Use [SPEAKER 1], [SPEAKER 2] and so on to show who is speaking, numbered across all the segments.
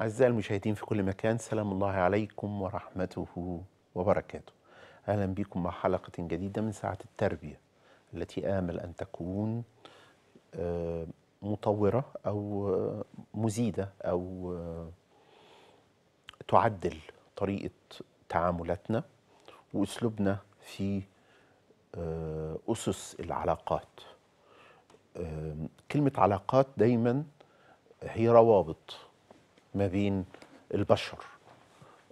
[SPEAKER 1] أعزائي المشاهدين في كل مكان سلام الله عليكم ورحمته وبركاته أهلا بكم مع حلقة جديدة من ساعة التربية التي آمل أن تكون آه، مطورة أو آه، مزيدة أو آه، تعدل طريقة تعاملاتنا وأسلوبنا في أسس العلاقات كلمة علاقات دايما هي روابط ما بين البشر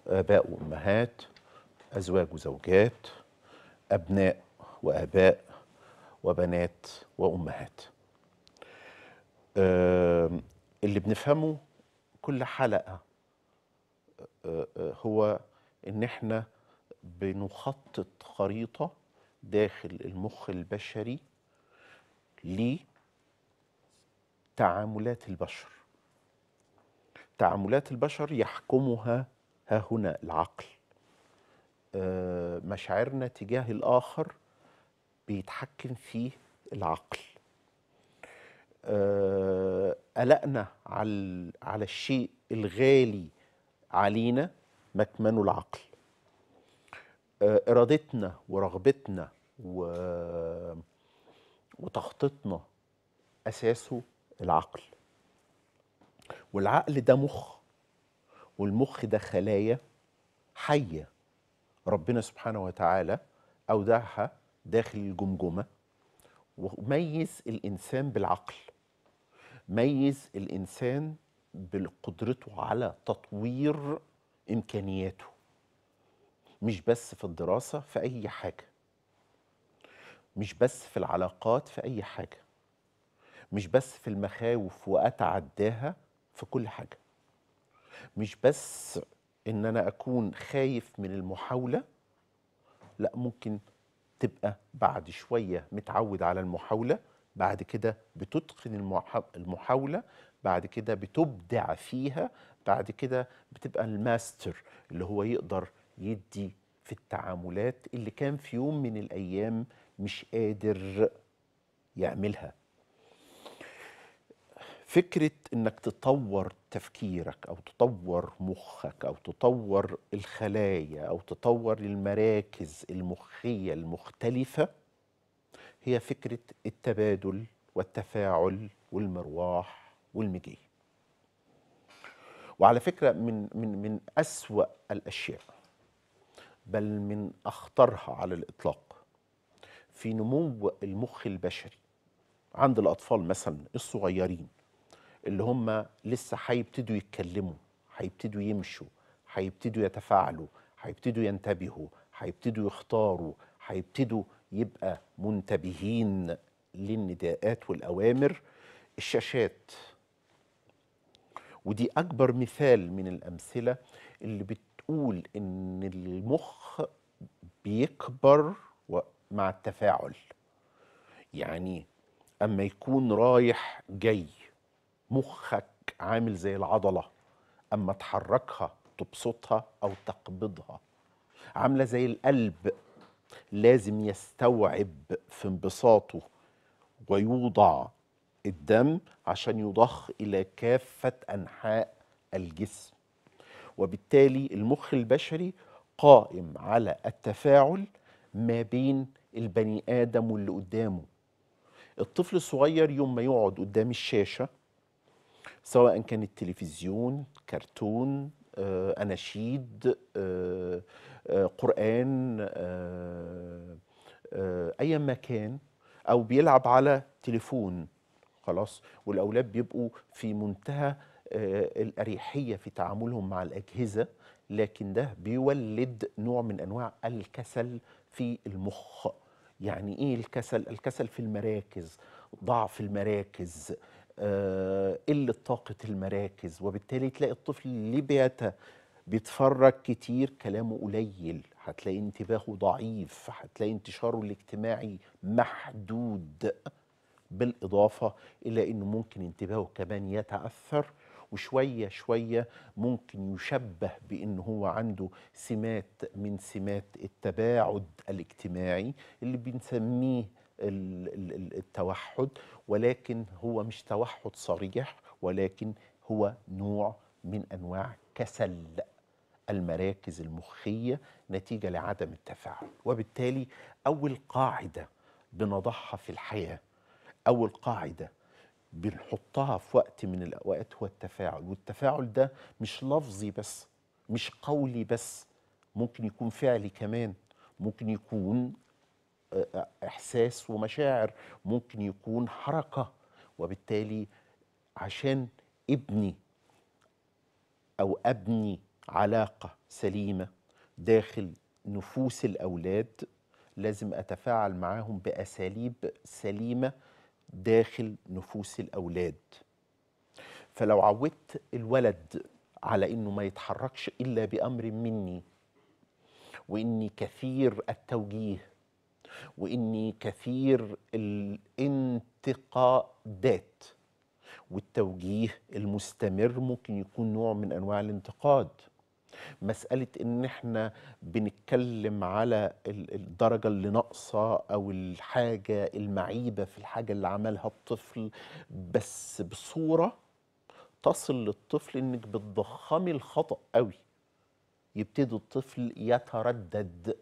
[SPEAKER 1] آباء وأمهات أزواج وزوجات أبناء وآباء وبنات وأمهات اللي بنفهمه كل حلقة آه، آه، هو إن إحنا بنخطط خريطة داخل المخ البشري لتعاملات البشر تعاملات البشر يحكمها ها هنا العقل آه، مشاعرنا تجاه الآخر بيتحكم فيه العقل آه، قلقنا على الشيء الغالي علينا مكمنه العقل آه، إرادتنا ورغبتنا وتخطيطنا أساسه العقل والعقل ده مخ والمخ ده خلايا حيه ربنا سبحانه وتعالى اودعها داخل الجمجمه وميز الانسان بالعقل ميز الانسان بقدرته على تطوير امكانياته مش بس في الدراسه في اي حاجه مش بس في العلاقات في اي حاجه مش بس في المخاوف واتعداها في كل حاجه مش بس ان انا اكون خايف من المحاوله لا ممكن تبقى بعد شويه متعود على المحاوله بعد كده بتتقن المحاوله بعد كده بتبدع فيها بعد كده بتبقى الماستر اللي هو يقدر يدي في التعاملات اللي كان في يوم من الايام مش قادر يعملها فكره انك تطور تفكيرك او تطور مخك او تطور الخلايا او تطور المراكز المخيه المختلفه هي فكره التبادل والتفاعل والمرواح والمجيه وعلى فكره من من من اسوا الاشياء بل من اخطرها على الاطلاق في نمو المخ البشري عند الاطفال مثلا الصغيرين اللي هم لسه هيبتدوا يتكلموا هيبتدوا يمشوا هيبتدوا يتفاعلوا هيبتدوا ينتبهوا هيبتدوا يختاروا هيبتدوا يبقى منتبهين للنداءات والأوامر الشاشات ودي أكبر مثال من الأمثلة اللي بتقول إن المخ بيكبر مع التفاعل يعني أما يكون رايح جاي مخك عامل زي العضلة أما تحركها تبسطها أو تقبضها عاملة زي القلب لازم يستوعب في انبساطه ويوضع الدم عشان يضخ إلى كافة أنحاء الجسم وبالتالي المخ البشري قائم على التفاعل ما بين البني آدم واللي قدامه الطفل الصغير يوم ما يقعد قدام الشاشة سواء كانت تلفزيون كرتون آه، أناشيد آه، آه، قرآن أي مكان أو بيلعب على تليفون خلاص والأولاد بيبقوا في منتهى الأريحية في تعاملهم مع الأجهزة لكن ده بيولد نوع من أنواع الكسل في المخ يعني إيه الكسل؟ الكسل في المراكز ضعف المراكز آه، قله طاقه المراكز وبالتالي تلاقي الطفل اللي بيتا بيتفرج كتير كلامه قليل هتلاقي انتباهه ضعيف هتلاقي انتشاره الاجتماعي محدود بالإضافة إلى أنه ممكن انتباهه كمان يتأثر وشوية شوية ممكن يشبه بأن هو عنده سمات من سمات التباعد الاجتماعي اللي بنسميه التوحد ولكن هو مش توحد صريح ولكن هو نوع من انواع كسل المراكز المخيه نتيجه لعدم التفاعل وبالتالي اول قاعده بنضعها في الحياه اول قاعده بنحطها في وقت من الاوقات هو التفاعل والتفاعل ده مش لفظي بس مش قولي بس ممكن يكون فعلي كمان ممكن يكون احساس ومشاعر ممكن يكون حركه وبالتالي عشان ابني او ابني علاقه سليمه داخل نفوس الاولاد لازم اتفاعل معاهم باساليب سليمه داخل نفوس الاولاد فلو عودت الولد على انه ما يتحركش الا بامر مني واني كثير التوجيه واني كثير الانتقادات والتوجيه المستمر ممكن يكون نوع من انواع الانتقاد مسألة إن إحنا بنتكلم على الدرجة اللي ناقصة أو الحاجة المعيبة في الحاجة اللي عملها الطفل بس بصورة تصل للطفل إنك بتضخمي الخطأ قوي يبتدي الطفل يتردد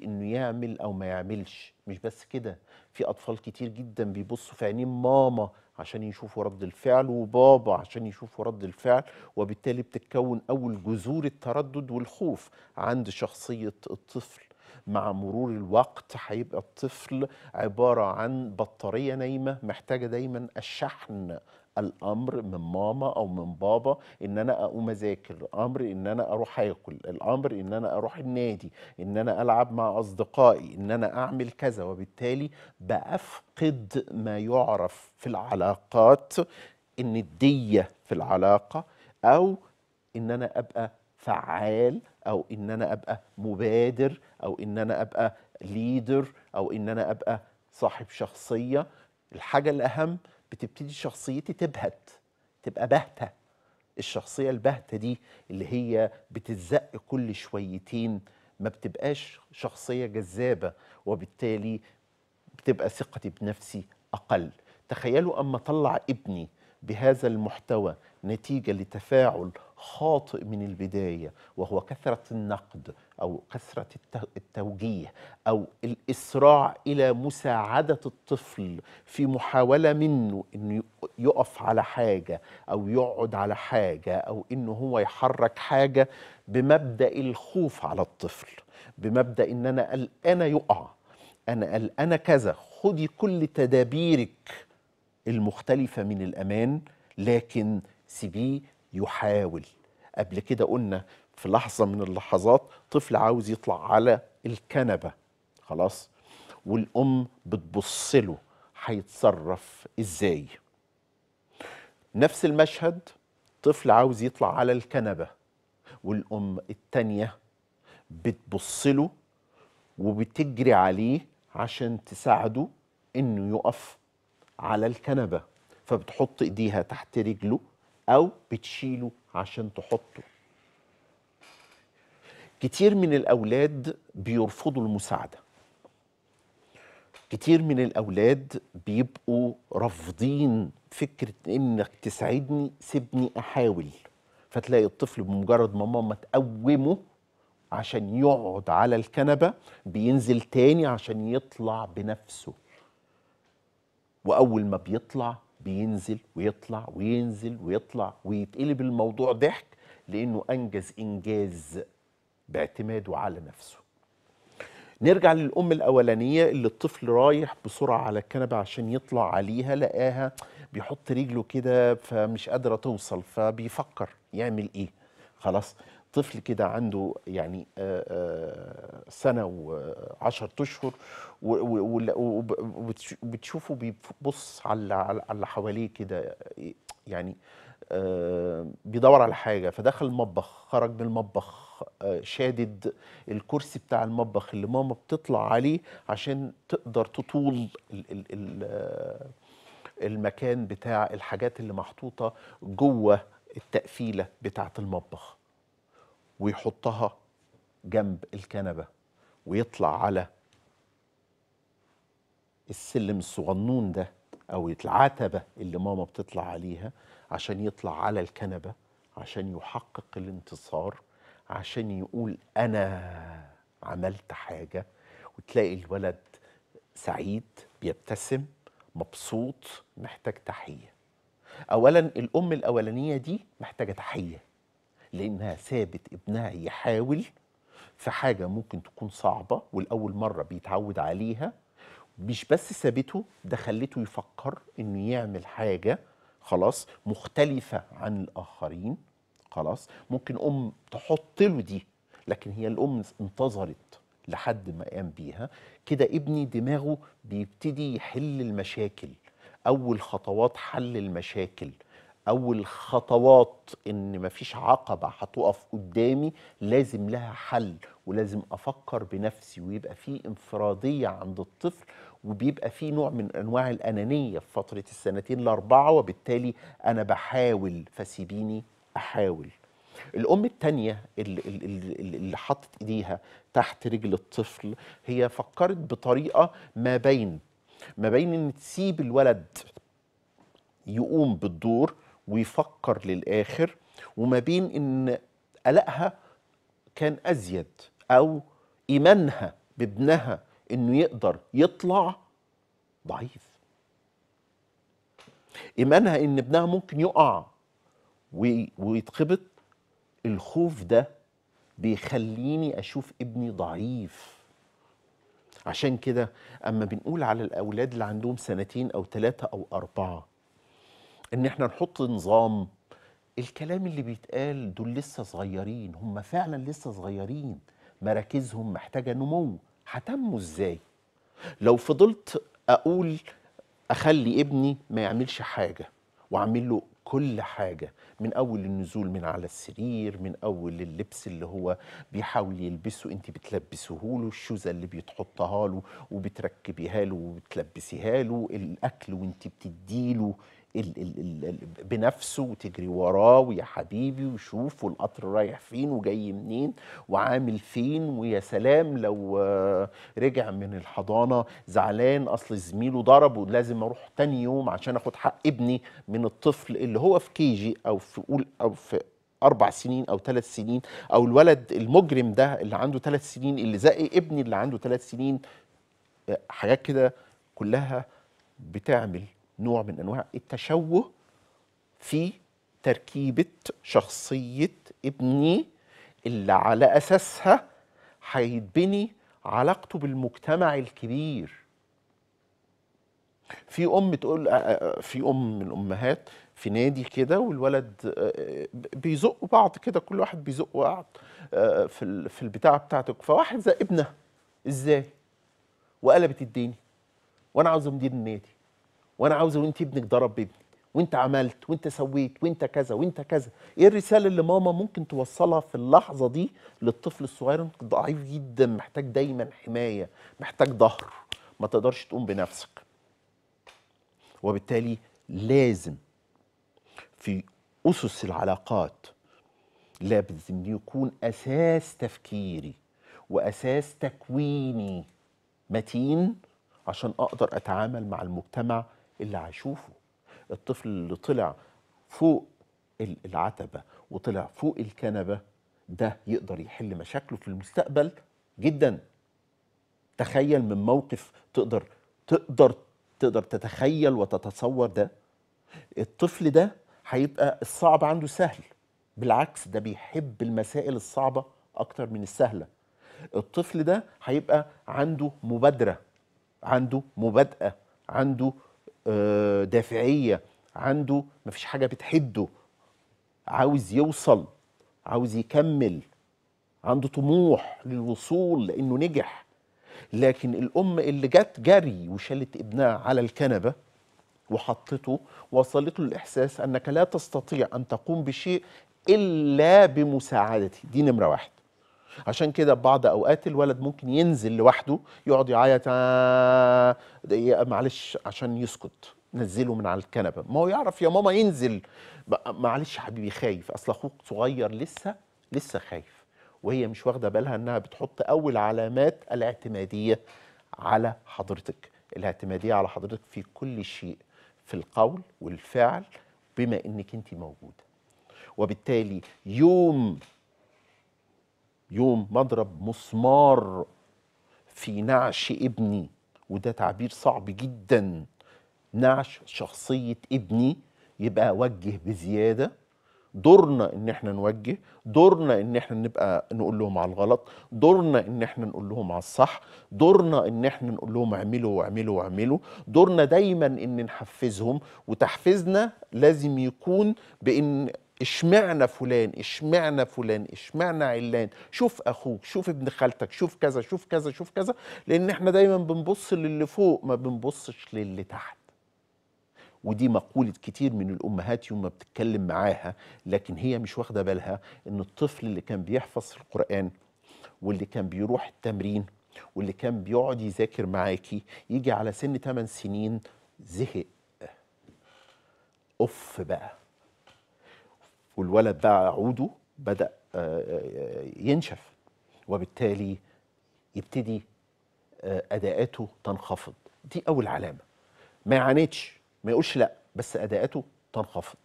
[SPEAKER 1] في انه يعمل او ما يعملش مش بس كده في اطفال كتير جدا بيبصوا في عينين ماما عشان يشوفوا رد الفعل وبابا عشان يشوفوا رد الفعل وبالتالي بتتكون اول جذور التردد والخوف عند شخصيه الطفل مع مرور الوقت هيبقى الطفل عباره عن بطاريه نايمه محتاجه دايما الشحن الامر من ماما او من بابا ان انا اقوم اذاكر الامر ان انا اروح اكل الامر ان انا اروح النادي ان انا العب مع اصدقائي ان انا اعمل كذا وبالتالي بافقد ما يعرف في العلاقات النديه في العلاقه او ان انا ابقى فعال او ان انا ابقى مبادر او ان انا ابقى ليدر او ان انا ابقى صاحب شخصيه الحاجه الاهم بتبتدي شخصيتي تبهت تبقى باهته الشخصيه الباهته دي اللي هي بتتزق كل شويتين ما بتبقاش شخصيه جذابه وبالتالي بتبقى ثقتي بنفسي اقل تخيلوا اما طلع ابني بهذا المحتوى نتيجه لتفاعل خاطئ من البدايه وهو كثره النقد او كثره التوجيه او الاسراع الى مساعده الطفل في محاوله منه انه يقف على حاجه او يقعد على حاجه او انه هو يحرك حاجه بمبدا الخوف على الطفل بمبدا ان انا قلقانه يقع انا قلقانه كذا خدي كل تدابيرك المختلفه من الامان لكن سيبيه يحاول قبل كده قلنا في لحظه من اللحظات طفل عاوز يطلع على الكنبه خلاص والام بتبص له هيتصرف ازاي نفس المشهد طفل عاوز يطلع على الكنبه والام التانيه بتبص له وبتجري عليه عشان تساعده انه يقف على الكنبه فبتحط ايديها تحت رجله او بتشيله عشان تحطه كتير من الأولاد بيرفضوا المساعدة كتير من الأولاد بيبقوا رافضين فكرة إنك تساعدني سيبني أحاول فتلاقي الطفل بمجرد ما ماما تقومه عشان يقعد على الكنبة بينزل تاني عشان يطلع بنفسه وأول ما بيطلع بينزل ويطلع وينزل ويطلع ويتقلب الموضوع ضحك لأنه أنجز إنجاز باعتماده على نفسه نرجع للأم الأولانية اللي الطفل رايح بسرعة على الكنبة عشان يطلع عليها لقاها بيحط رجله كده فمش قادرة توصل فبيفكر يعمل إيه خلاص طفل كده عنده يعني آه، آه، سنة وعشر أشهر وبتشوفه بيبص على اللي حواليه كده يعني آه، بيدور على حاجة فدخل المطبخ خرج من المطبخ شادد الكرسي بتاع المطبخ اللي ماما بتطلع عليه عشان تقدر تطول المكان بتاع الحاجات اللي محطوطة جوه التقفيلة بتاعة المطبخ ويحطها جنب الكنبة ويطلع على السلم الصغنون ده أو العتبة اللي ماما بتطلع عليها عشان يطلع على الكنبة عشان يحقق الانتصار عشان يقول أنا عملت حاجة وتلاقي الولد سعيد بيبتسم مبسوط محتاج تحية أولا الأم الأولانية دي محتاجة تحية لأنها سابت ابنها يحاول في حاجة ممكن تكون صعبة والأول مرة بيتعود عليها مش بس سابته ده خلته يفكر إنه يعمل حاجة خلاص مختلفة عن الآخرين خلاص ممكن ام تحط له دي لكن هي الام انتظرت لحد ما قام بيها كده ابني دماغه بيبتدي يحل المشاكل اول خطوات حل المشاكل اول خطوات ان مفيش عقبه هتقف قدامي لازم لها حل ولازم افكر بنفسي ويبقى في انفراديه عند الطفل وبيبقى في نوع من انواع الانانيه في فتره السنتين الاربعه وبالتالي انا بحاول فسيبيني احاول الام الثانيه اللي, اللي حطت ايديها تحت رجل الطفل هي فكرت بطريقه ما بين ما بين ان تسيب الولد يقوم بالدور ويفكر للاخر وما بين ان قلقها كان ازيد او ايمانها بابنها انه يقدر يطلع ضعيف ايمانها ان ابنها ممكن يقع ويتخبط الخوف ده بيخليني اشوف ابني ضعيف عشان كده اما بنقول على الاولاد اللي عندهم سنتين او ثلاثه او اربعه ان احنا نحط نظام الكلام اللي بيتقال دول لسه صغيرين هم فعلا لسه صغيرين مراكزهم محتاجه نمو هتموا ازاي لو فضلت اقول اخلي ابني ما يعملش حاجه واعمل له كل حاجة من أول النزول من على السرير من أول اللبس اللي هو بيحاول يلبسه أنت بتلبسه له الشوزة اللي بيتحطها له وبتركبيها له وبتلبسيها له الأكل وأنت بتديله بنفسه وتجري وراه ويا حبيبي وشوف والقطر رايح فين وجاي منين وعامل فين ويا سلام لو رجع من الحضانه زعلان اصل زميله ضربه لازم اروح تاني يوم عشان اخد حق ابني من الطفل اللي هو في كيجي او في قول او في اربع سنين او ثلاث سنين او الولد المجرم ده اللي عنده ثلاث سنين اللي زقي ابني اللي عنده ثلاث سنين آه، حاجات كده كلها بتعمل نوع من انواع التشوه في تركيبه شخصيه ابني اللي على اساسها هيتبني علاقته بالمجتمع الكبير في ام تقول آه، آه، آه، في ام من الامهات في نادي كده والولد بيزقوا بعض كده كل واحد بيزق بعض في في البتاعه بتاعتك فواحد زق ابنه ازاي وقلبت الدنيا وانا عاوز مدير النادي وانا عاوزه وانت ابنك ضرب ابني وانت عملت وانت سويت وانت كذا وانت كذا ايه الرساله اللي ماما ممكن توصلها في اللحظه دي للطفل الصغير ضعيف جدا محتاج دايما حمايه محتاج ظهر ما تقدرش تقوم بنفسك وبالتالي لازم في اسس العلاقات لازم يكون اساس تفكيري واساس تكويني متين عشان اقدر اتعامل مع المجتمع اللي هشوفه الطفل اللي طلع فوق العتبة وطلع فوق الكنبة ده يقدر يحل مشاكله في المستقبل جدا تخيل من موقف تقدر تقدر تقدر تتخيل وتتصور ده الطفل ده هيبقى الصعب عنده سهل بالعكس ده بيحب المسائل الصعبة أكتر من السهلة الطفل ده هيبقى عنده مبادرة عنده مبادئة عنده آه، دافعيه عنده مفيش حاجه بتحده عاوز يوصل عاوز يكمل عنده طموح للوصول لانه نجح لكن الام اللي جت جري وشالت ابنها على الكنبه وحطته وصلته الاحساس انك لا تستطيع ان تقوم بشيء الا بمساعدتي دي نمره واحد عشان كده بعض اوقات الولد ممكن ينزل لوحده يقعد يعيط دقيقه آه، معلش عشان يسكت نزله من على الكنبه ما هو يعرف يا ماما ينزل معلش يا حبيبي خايف اصل اخوك صغير لسه لسه خايف وهي مش واخده بالها انها بتحط اول علامات الاعتماديه على حضرتك الاعتماديه على حضرتك في كل شيء في القول والفعل بما انك انت موجوده وبالتالي يوم يوم مضرب مسمار في نعش ابني وده تعبير صعب جدا نعش شخصية ابني يبقى وجه بزيادة دورنا ان احنا نوجه دورنا ان احنا نبقى نقول لهم على الغلط دورنا ان احنا نقول لهم على الصح دورنا ان احنا نقول لهم اعملوا واعملوا واعملوا دورنا دايما ان نحفزهم وتحفيزنا لازم يكون بان اشمعنى فلان اشمعنى فلان اشمعنى علان شوف اخوك شوف ابن خالتك شوف كذا شوف كذا شوف كذا لان احنا دايما بنبص للي فوق ما بنبصش للي تحت ودي مقولة كتير من الأمهات يوم ما بتتكلم معاها لكن هي مش واخدة بالها إن الطفل اللي كان بيحفظ القرآن واللي كان بيروح التمرين واللي كان بيقعد يذاكر معاكي يجي على سن 8 سنين زهق أوف بقى والولد بقى عوده بدأ آه، آه، ينشف وبالتالي يبتدي آه، أداءاته تنخفض دي أول علامة ما يعاندش ما يقولش لأ بس أداءاته تنخفض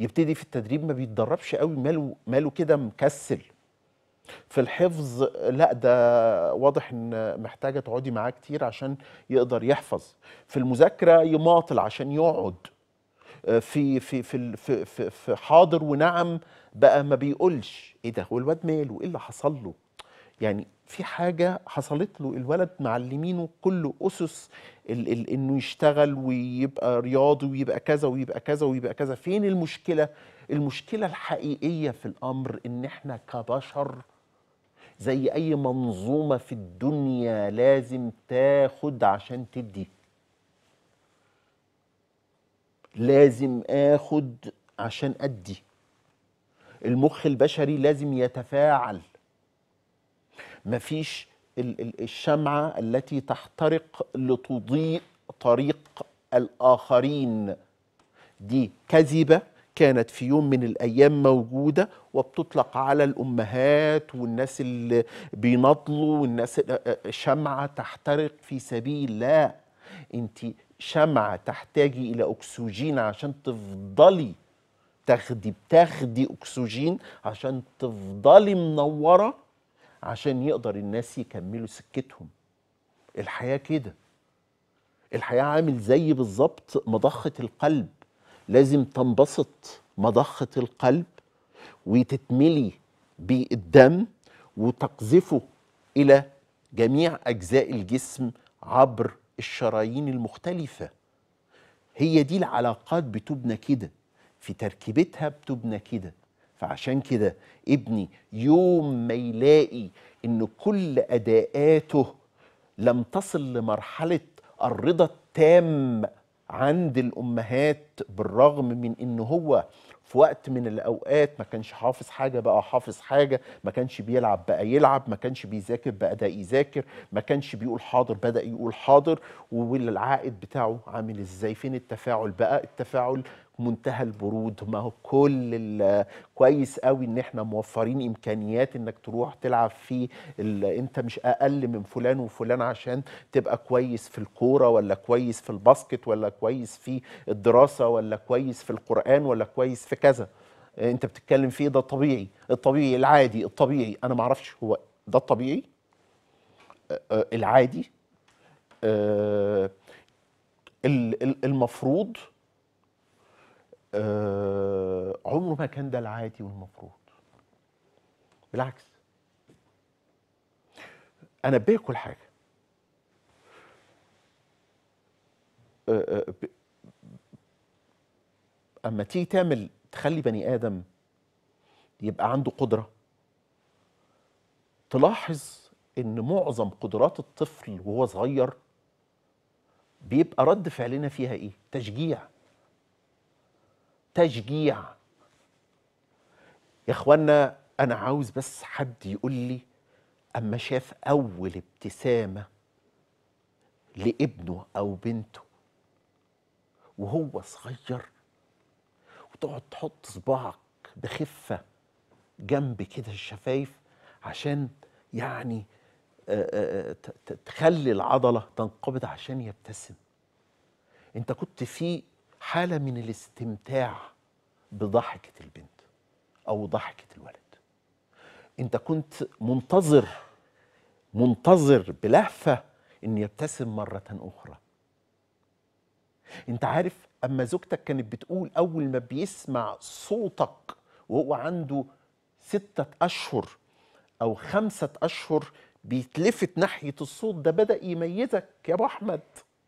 [SPEAKER 1] يبتدي في التدريب ما بيتدربش قوي ماله ماله كده مكسل في الحفظ لا ده واضح ان محتاجه تقعدي معاه كتير عشان يقدر يحفظ في المذاكره يماطل عشان يقعد آه، في في في في, في في حاضر ونعم بقى ما بيقولش ايه ده هو الواد ماله ايه اللي حصل له يعني في حاجه حصلت له الولد معلمينه كل اسس الـ الـ انه يشتغل ويبقى رياضي ويبقى كذا ويبقى كذا ويبقى كذا فين المشكله المشكله الحقيقيه في الامر ان احنا كبشر زي اي منظومه في الدنيا لازم تاخد عشان تدي لازم اخد عشان ادي المخ البشري لازم يتفاعل مفيش الشمعة التي تحترق لتضيء طريق الآخرين دي كذبة كانت في يوم من الأيام موجودة وبتطلق على الأمهات والناس اللي بينضلوا والناس آه، آه، شمعة تحترق في سبيل لا انت شمعة تحتاجي إلى أكسجين عشان تفضلي تاخدي بتاخدي أكسجين عشان تفضلي منورة عشان يقدر الناس يكملوا سكتهم الحياة كده الحياة عامل زي بالظبط مضخة القلب لازم تنبسط مضخة القلب وتتملي بالدم وتقذفه إلى جميع أجزاء الجسم عبر الشرايين المختلفة هي دي العلاقات بتبنى كده في تركيبتها بتبنى كده فعشان كده ابني يوم ما يلاقي ان كل اداءاته لم تصل لمرحله الرضا التام عند الامهات بالرغم من ان هو في وقت من الاوقات ما كانش حافظ حاجه بقى حافظ حاجه ما كانش بيلعب بقى يلعب ما كانش بيذاكر بقى ده يذاكر ما كانش بيقول حاضر بدا يقول حاضر والعائد بتاعه عامل ازاي فين التفاعل بقى التفاعل منتهى البرود ما هو كل كويس قوي ان احنا موفرين امكانيات انك تروح تلعب في انت مش اقل من فلان وفلان عشان تبقى كويس في الكوره ولا كويس في الباسكت ولا كويس في الدراسه ولا كويس في القران ولا كويس في كذا انت بتتكلم فيه ده الطبيعي الطبيعي العادي الطبيعي انا ما اعرفش هو ده الطبيعي العادي المفروض آه عمره ما كان ده العادي والمفروض بالعكس انا باكل حاجه آه، آه، اما تيجي تعمل تخلي بني ادم يبقى عنده قدره تلاحظ ان معظم قدرات الطفل وهو صغير بيبقى رد فعلنا فيها ايه تشجيع تشجيع يا اخوانا انا عاوز بس حد يقول لي اما شاف اول ابتسامه لابنه او بنته وهو صغير وتقعد تحط صباعك بخفه جنب كده الشفايف عشان يعني آه، آه، آه، تخلي العضله تنقبض عشان يبتسم انت كنت في حاله من الاستمتاع بضحكه البنت او ضحكه الولد انت كنت منتظر منتظر بلهفه ان يبتسم مره اخرى انت عارف اما زوجتك كانت بتقول اول ما بيسمع صوتك وهو عنده ستة أشهر أو خمسة أشهر بيتلفت ناحية الصوت ده بدأ يميزك يا أبو أحمد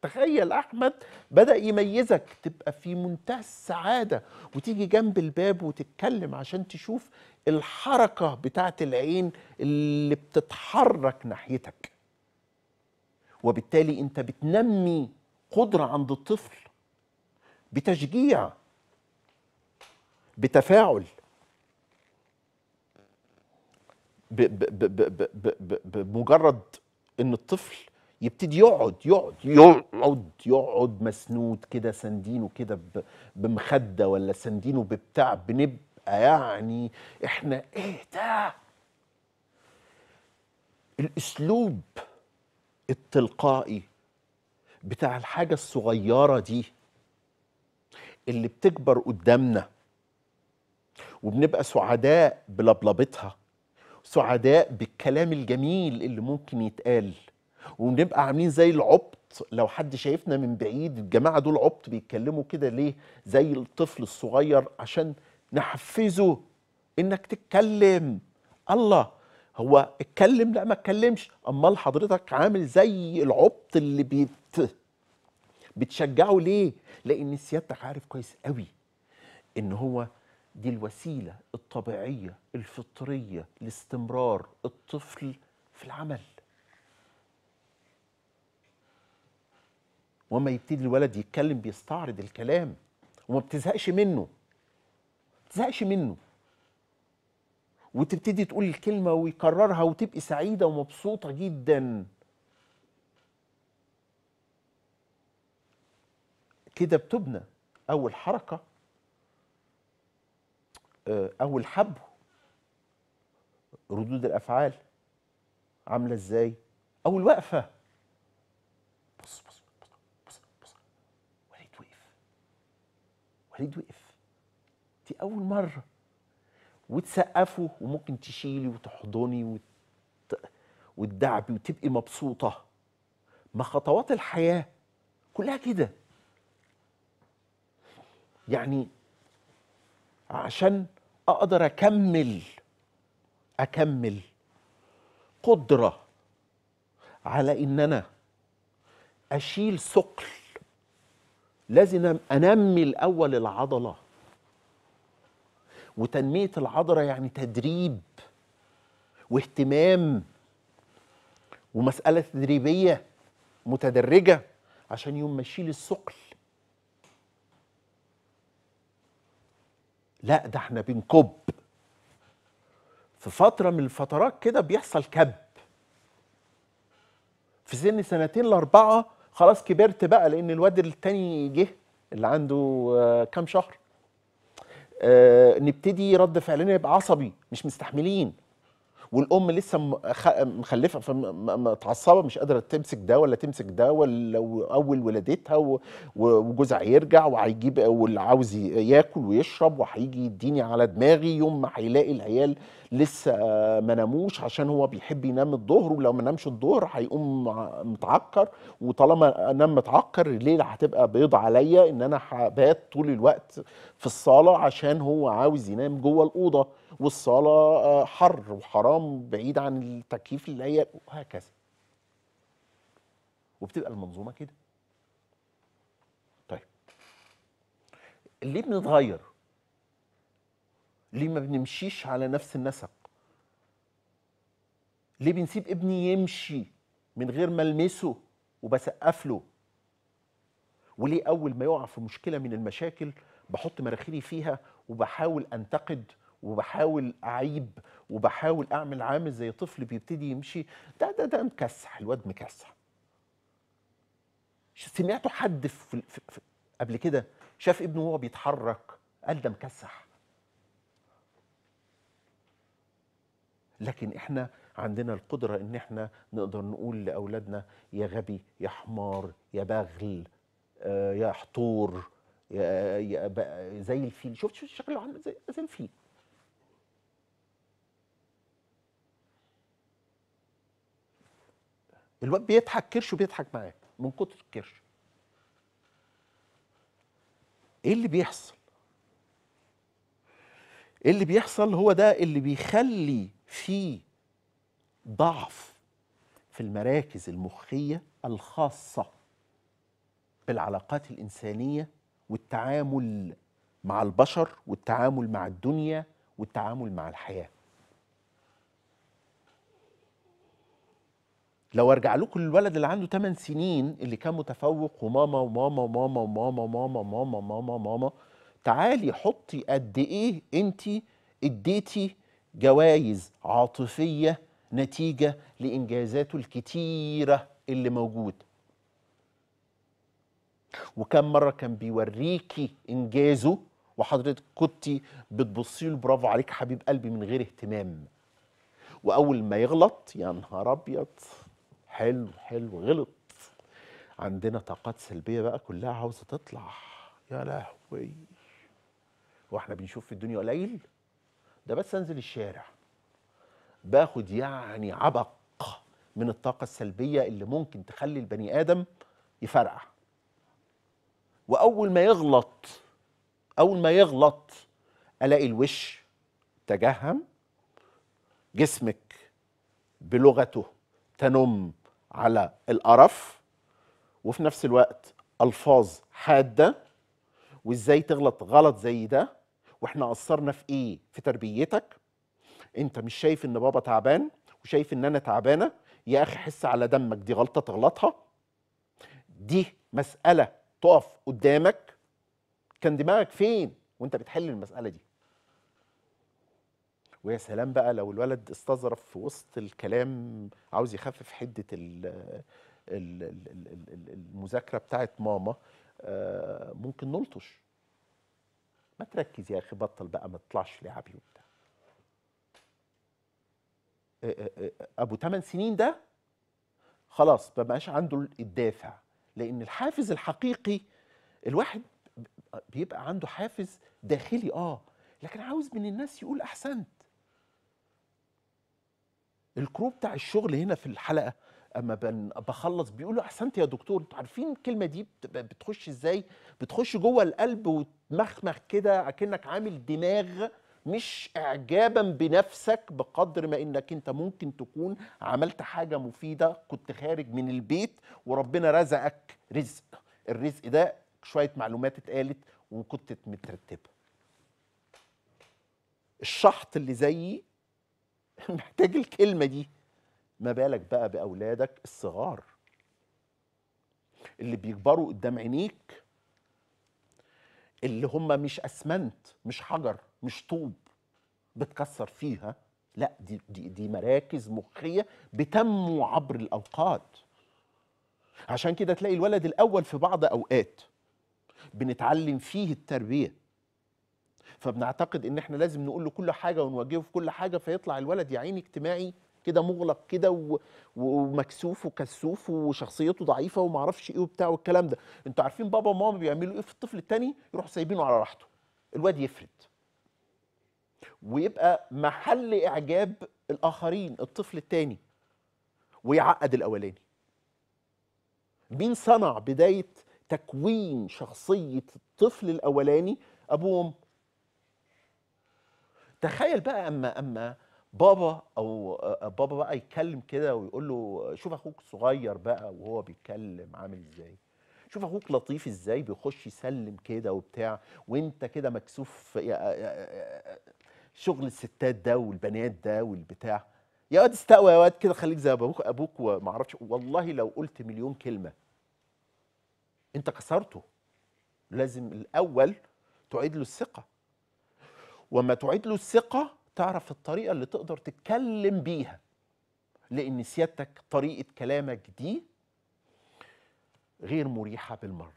[SPEAKER 1] تخيل احمد بدا يميزك تبقى في منتهى السعاده وتيجي جنب الباب وتتكلم عشان تشوف الحركه بتاعه العين اللي بتتحرك ناحيتك وبالتالي انت بتنمي قدره عند الطفل بتشجيع بتفاعل بمجرد ان الطفل يبتدي يقعد يقعد يقعد يقعد مسنود كده سندينه كده بمخده ولا سندينه ببتاع بنبقى يعني احنا ايه ده؟ الاسلوب التلقائي بتاع الحاجه الصغيره دي اللي بتكبر قدامنا وبنبقى سعداء بلبلبتها سعداء بالكلام الجميل اللي ممكن يتقال وبنبقى عاملين زي العبط لو حد شايفنا من بعيد الجماعه دول عبط بيتكلموا كده ليه زي الطفل الصغير عشان نحفزه انك تتكلم الله هو اتكلم لا ما اتكلمش امال حضرتك عامل زي العبط اللي بيت بتشجعه ليه لان سيادتك عارف كويس قوي ان هو دي الوسيله الطبيعيه الفطريه لاستمرار الطفل في العمل واما يبتدي الولد يتكلم بيستعرض الكلام وما بتزهقش منه ما بتزهقش منه وتبتدي تقول الكلمة ويكررها وتبقي سعيدة ومبسوطة جدا كده بتبنى أول حركة آه، أول حب ردود الأفعال عاملة إزاي أول وقفة بص بص وليد وقف دي اول مره وتسقفوا وممكن تشيلي وتحضني وت... وتدعبي وتبقي مبسوطه ما خطوات الحياه كلها كده يعني عشان اقدر اكمل اكمل قدره على ان انا اشيل ثقل لازم انمي الاول العضله وتنميه العضله يعني تدريب واهتمام ومساله تدريبيه متدرجه عشان يوم ما اشيل الثقل لا ده احنا بنكب في فتره من الفترات كده بيحصل كب في سن سنتين لاربعه خلاص كبرت بقى لان الواد التاني جه اللي عنده آه، كام شهر آه، نبتدي رد فعلنا يبقى عصبي مش مستحملين والام لسه مخلفه متعصبه مش قادره تمسك ده ولا تمسك ده ولا اول ولادتها وجوزها هيرجع وهيجيب واللي عاوز ياكل ويشرب وهيجي يديني على دماغي يوم ما هيلاقي العيال لسه ما ناموش عشان هو بيحب ينام الظهر ولو ما نامش الظهر هيقوم متعكر وطالما نام متعكر الليله هتبقى بيض عليا ان انا هبات طول الوقت في الصالة عشان هو عاوز ينام جوه الأوضة والصالة آه، حر وحرام بعيد عن التكييف اللي هي وهكذا وبتبقى المنظومة كده طيب ليه بنتغير ليه ما بنمشيش على نفس النسق ليه بنسيب ابني يمشي من غير ما المسه وبسقف له وليه اول ما يقع في مشكله من المشاكل بحط مراخيني فيها وبحاول انتقد وبحاول اعيب وبحاول اعمل عامل زي طفل بيبتدي يمشي ده ده ده مكسح الواد مكسح سمعتوا حد في, في, في قبل كده شاف ابنه وهو بيتحرك قال ده مكسح لكن احنا عندنا القدره ان احنا نقدر نقول لاولادنا يا غبي يا حمار يا بغل آه يا حطور زي الفيل شفت شكله عامل زي, زي الفيل الواد بيضحك كرشه بيضحك معاه من كتر الكرش ايه اللي بيحصل ايه اللي بيحصل هو ده اللي بيخلي في ضعف في المراكز المخيه الخاصه بالعلاقات الانسانيه والتعامل مع البشر والتعامل مع الدنيا والتعامل مع الحياه لو ارجع لكم للولد اللي عنده 8 سنين اللي كان متفوق وماما وماما وماما وماما وماما وماما وماما وماما تعالي حطي قد ايه انت اديتي جوائز عاطفيه نتيجه لانجازاته الكتيره اللي موجود وكم مره كان بيوريكي انجازه وحضرتك كنت بتبصي له برافو عليك حبيب قلبي من غير اهتمام واول ما يغلط يا نهار ابيض حلو حلو غلط عندنا طاقات سلبيه بقى كلها عاوزه تطلع يا لهوي واحنا بنشوف في الدنيا قليل ده بس انزل الشارع باخد يعني عبق من الطاقه السلبيه اللي ممكن تخلي البني ادم يفرقع واول ما يغلط اول ما يغلط الاقي الوش تجهم جسمك بلغته تنم على القرف وفي نفس الوقت الفاظ حاده وازاي تغلط غلط زي ده واحنا قصرنا في ايه في تربيتك انت مش شايف ان بابا تعبان وشايف ان انا تعبانه يا اخي حس على دمك دي غلطه تغلطها دي مساله تقف قدامك كان دماغك فين وانت بتحل المساله دي ويا سلام بقى لو الولد استظرف في وسط الكلام عاوز يخفف حده المذاكره بتاعت ماما آه، ممكن نلطش ما تركز يا اخي بطل بقى ما تطلعش لعبي وبتاع آه، آه، ابو ثمان سنين ده خلاص ما بقاش عنده الدافع لان الحافز الحقيقي الواحد بيبقى عنده حافز داخلي اه لكن عاوز من الناس يقول احسنت الكرو بتاع الشغل هنا في الحلقه اما بخلص بيقولوا احسنت يا دكتور انتوا عارفين الكلمه دي بتخش ازاي بتخش جوه القلب وتمخمخ كده اكنك عامل دماغ مش اعجابا بنفسك بقدر ما انك انت ممكن تكون عملت حاجه مفيده كنت خارج من البيت وربنا رزقك رزق الرزق ده شويه معلومات اتقالت وكنت مترتبه الشحط اللي زيي محتاج الكلمه دي ما بالك بقى باولادك الصغار اللي بيكبروا قدام عينيك اللي هم مش اسمنت مش حجر مش طوب بتكسر فيها لا دي دي دي مراكز مخيه بتنمو عبر الاوقات عشان كده تلاقي الولد الاول في بعض اوقات بنتعلم فيه التربيه فبنعتقد ان احنا لازم نقول له كل حاجه ونواجهه في كل حاجه فيطلع الولد يا عيني اجتماعي كده مغلق كده ومكسوف وكسوف وشخصيته ضعيفه وما اعرفش ايه وبتاع والكلام ده انتوا عارفين بابا وماما بيعملوا ايه في الطفل الثاني يروحوا سايبينه على راحته الواد يفرد ويبقى محل اعجاب الاخرين الطفل الثاني ويعقد الاولاني مين صنع بدايه تكوين شخصيه الطفل الاولاني ابوه وامه تخيل بقى اما اما بابا او بابا بقى يتكلم كده ويقول له شوف اخوك صغير بقى وهو بيتكلم عامل ازاي شوف اخوك لطيف ازاي بيخش يسلم كده وبتاع وانت كده مكسوف شغل الستات ده والبنات ده والبتاع يا واد استقوى يا واد كده خليك زي ابوك ابوك وما اعرفش والله لو قلت مليون كلمه انت كسرته لازم الاول تعيد له الثقه وما تعيد له الثقه تعرف الطريقه اللي تقدر تتكلم بيها لان سيادتك طريقه كلامك دي غير مريحه بالمره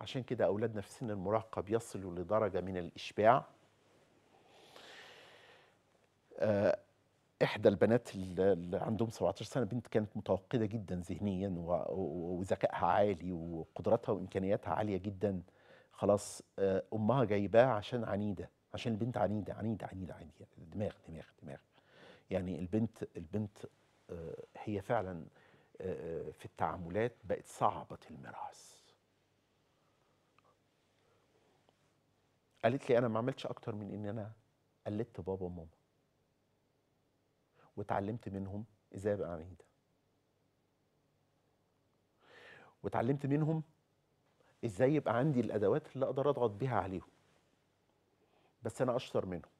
[SPEAKER 1] عشان كده اولادنا في سن المراهقه بيصلوا لدرجه من الاشباع آه، احدى البنات اللي عندهم 17 سنه بنت كانت متوقده جدا ذهنيا وذكائها عالي وقدراتها وامكانياتها عاليه جدا خلاص آه، امها جايباها عشان عنيده عشان البنت عنيده عنيده عنيده عنيده دماغ دماغ دماغ يعني البنت البنت آه، هي فعلا في التعاملات بقت صعبه المراس قالت لي انا ما عملتش اكتر من ان انا قلدت بابا وماما واتعلمت منهم ازاي ابقى عميد واتعلمت منهم ازاي يبقى عندي الادوات اللي اقدر اضغط بيها عليهم بس انا اشطر منهم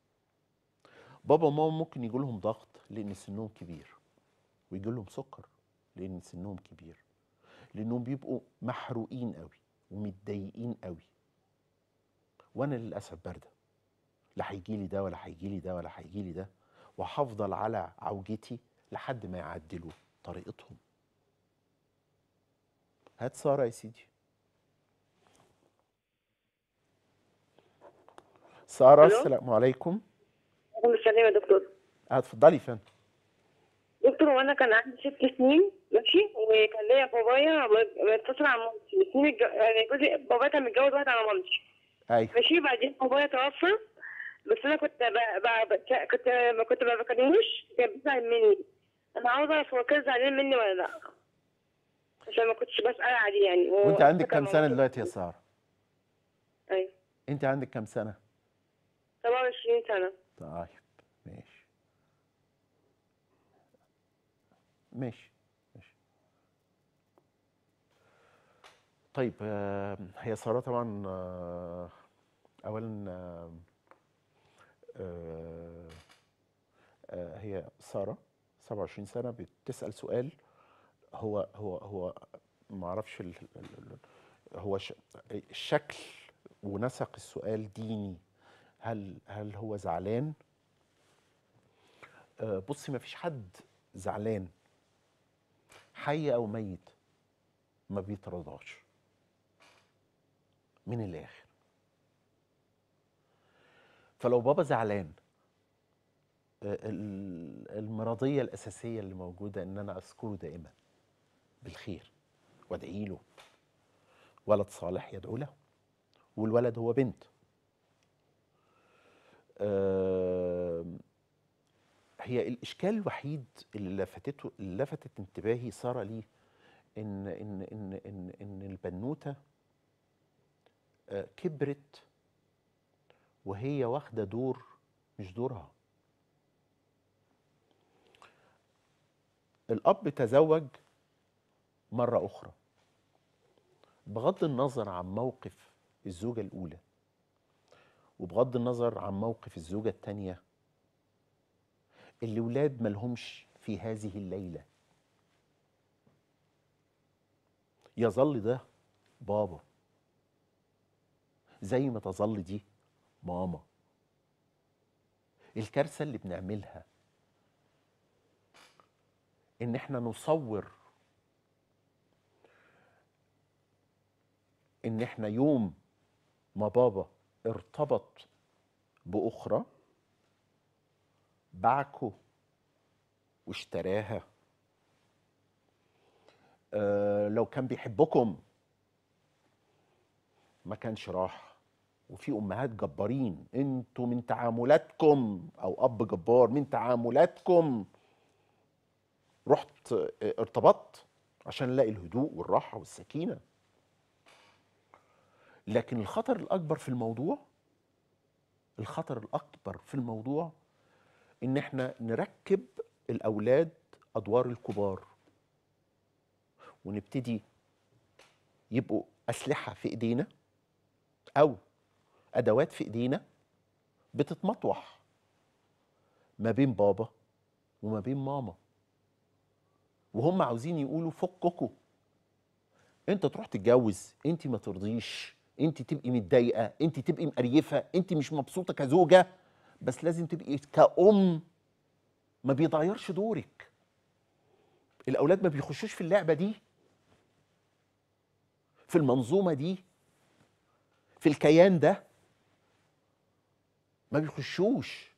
[SPEAKER 1] بابا وماما ممكن يجي لهم ضغط لان سنهم كبير ويجي لهم سكر لان سنهم كبير لانهم بيبقوا محروقين قوي ومتضايقين قوي وانا للاسف بارده لا هيجي لي ده ولا هيجي لي ده ولا هيجي لي ده وهفضل على عوجتي لحد ما يعدلوا طريقتهم هات سارة يا سيدي سارة السلام عليكم
[SPEAKER 2] السلام يا دكتور
[SPEAKER 1] آه، اتفضلي فين
[SPEAKER 2] دكتور وانا كان عندي ست سنين ماشي وكان ليا بابايا متصل على مامتي الاثنين يعني جوزي بابايا كان متجوز واحد على مامتي ايوه ماشي بعدين بابايا توفى بس انا كنت بقى كنت ما كنت ما بكلموش كان بيزعل مني انا عاوزه اعرف هو كان زعلان مني ولا لا عشان ما كنتش بسال عليه يعني وانت عندك كام سنه
[SPEAKER 1] دلوقتي يا ساره؟ ايوه انت عندك كام سنه؟
[SPEAKER 2] 27 سنه
[SPEAKER 1] طيب ماشي ماشي طيب آه، هي ساره طبعا آه، اولا آه، آه، آه، هي ساره 27 سنه بتسال سؤال هو هو هو ما اعرفش هو الشكل ونسق السؤال ديني هل هل هو زعلان آه، بصي ما فيش حد زعلان حي او ميت ما بيترضاش من الاخر فلو بابا زعلان آه، المرضية الأساسية اللي موجودة إن أنا أذكره دائما بالخير وأدعي له ولد صالح يدعو له والولد هو بنت هي الإشكال الوحيد اللي لفتته اللي لفتت انتباهي سارة لي إن إن إن إن إن البنوتة آه، كبرت وهي واخده دور مش دورها الاب تزوج مره اخرى بغض النظر عن موقف الزوجه الاولى وبغض النظر عن موقف الزوجه الثانيه اللي ولاد ملهمش في هذه الليله يظل ده بابا زي ما تظل دي ماما الكارثة اللي بنعملها إن إحنا نصور إن إحنا يوم ما بابا ارتبط بأخرى بعكه واشتراها أه لو كان بيحبكم ما كانش راح وفي امهات جبارين انتوا من تعاملاتكم او اب جبار من تعاملاتكم رحت آه، ارتبطت عشان الاقي الهدوء والراحه والسكينه لكن الخطر الاكبر في الموضوع الخطر الاكبر في الموضوع ان احنا نركب الاولاد ادوار الكبار ونبتدي يبقوا اسلحه في ايدينا او ادوات في ايدينا بتتمطوح ما بين بابا وما بين ماما وهم عاوزين يقولوا فككوا انت تروح تتجوز انت ما ترضيش انت تبقي متضايقه انت تبقي مقريفه انت مش مبسوطه كزوجه بس لازم تبقي كأم ما بيتغيرش دورك الأولاد ما بيخشوش في اللعبة دي في المنظومة دي في الكيان ده ما بيخشوش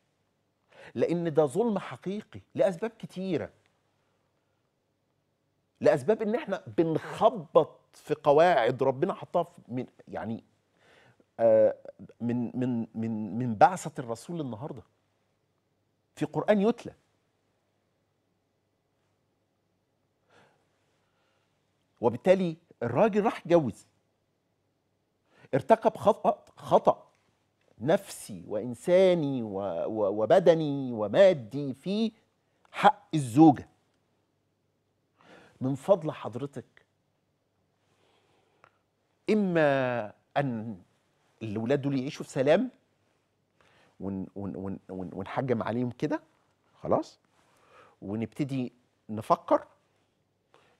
[SPEAKER 1] لان ده ظلم حقيقي لاسباب كتيره لاسباب ان احنا بنخبط في قواعد ربنا حطها من يعني آه، من من من من بعثه الرسول النهارده في قران يتلى وبالتالي الراجل راح اتجوز ارتكب خطأ خطأ نفسي وإنساني وبدني ومادي في حق الزوجة من فضل حضرتك إما أن الولاد دول يعيشوا في سلام ونحجم عليهم كده خلاص ونبتدي نفكر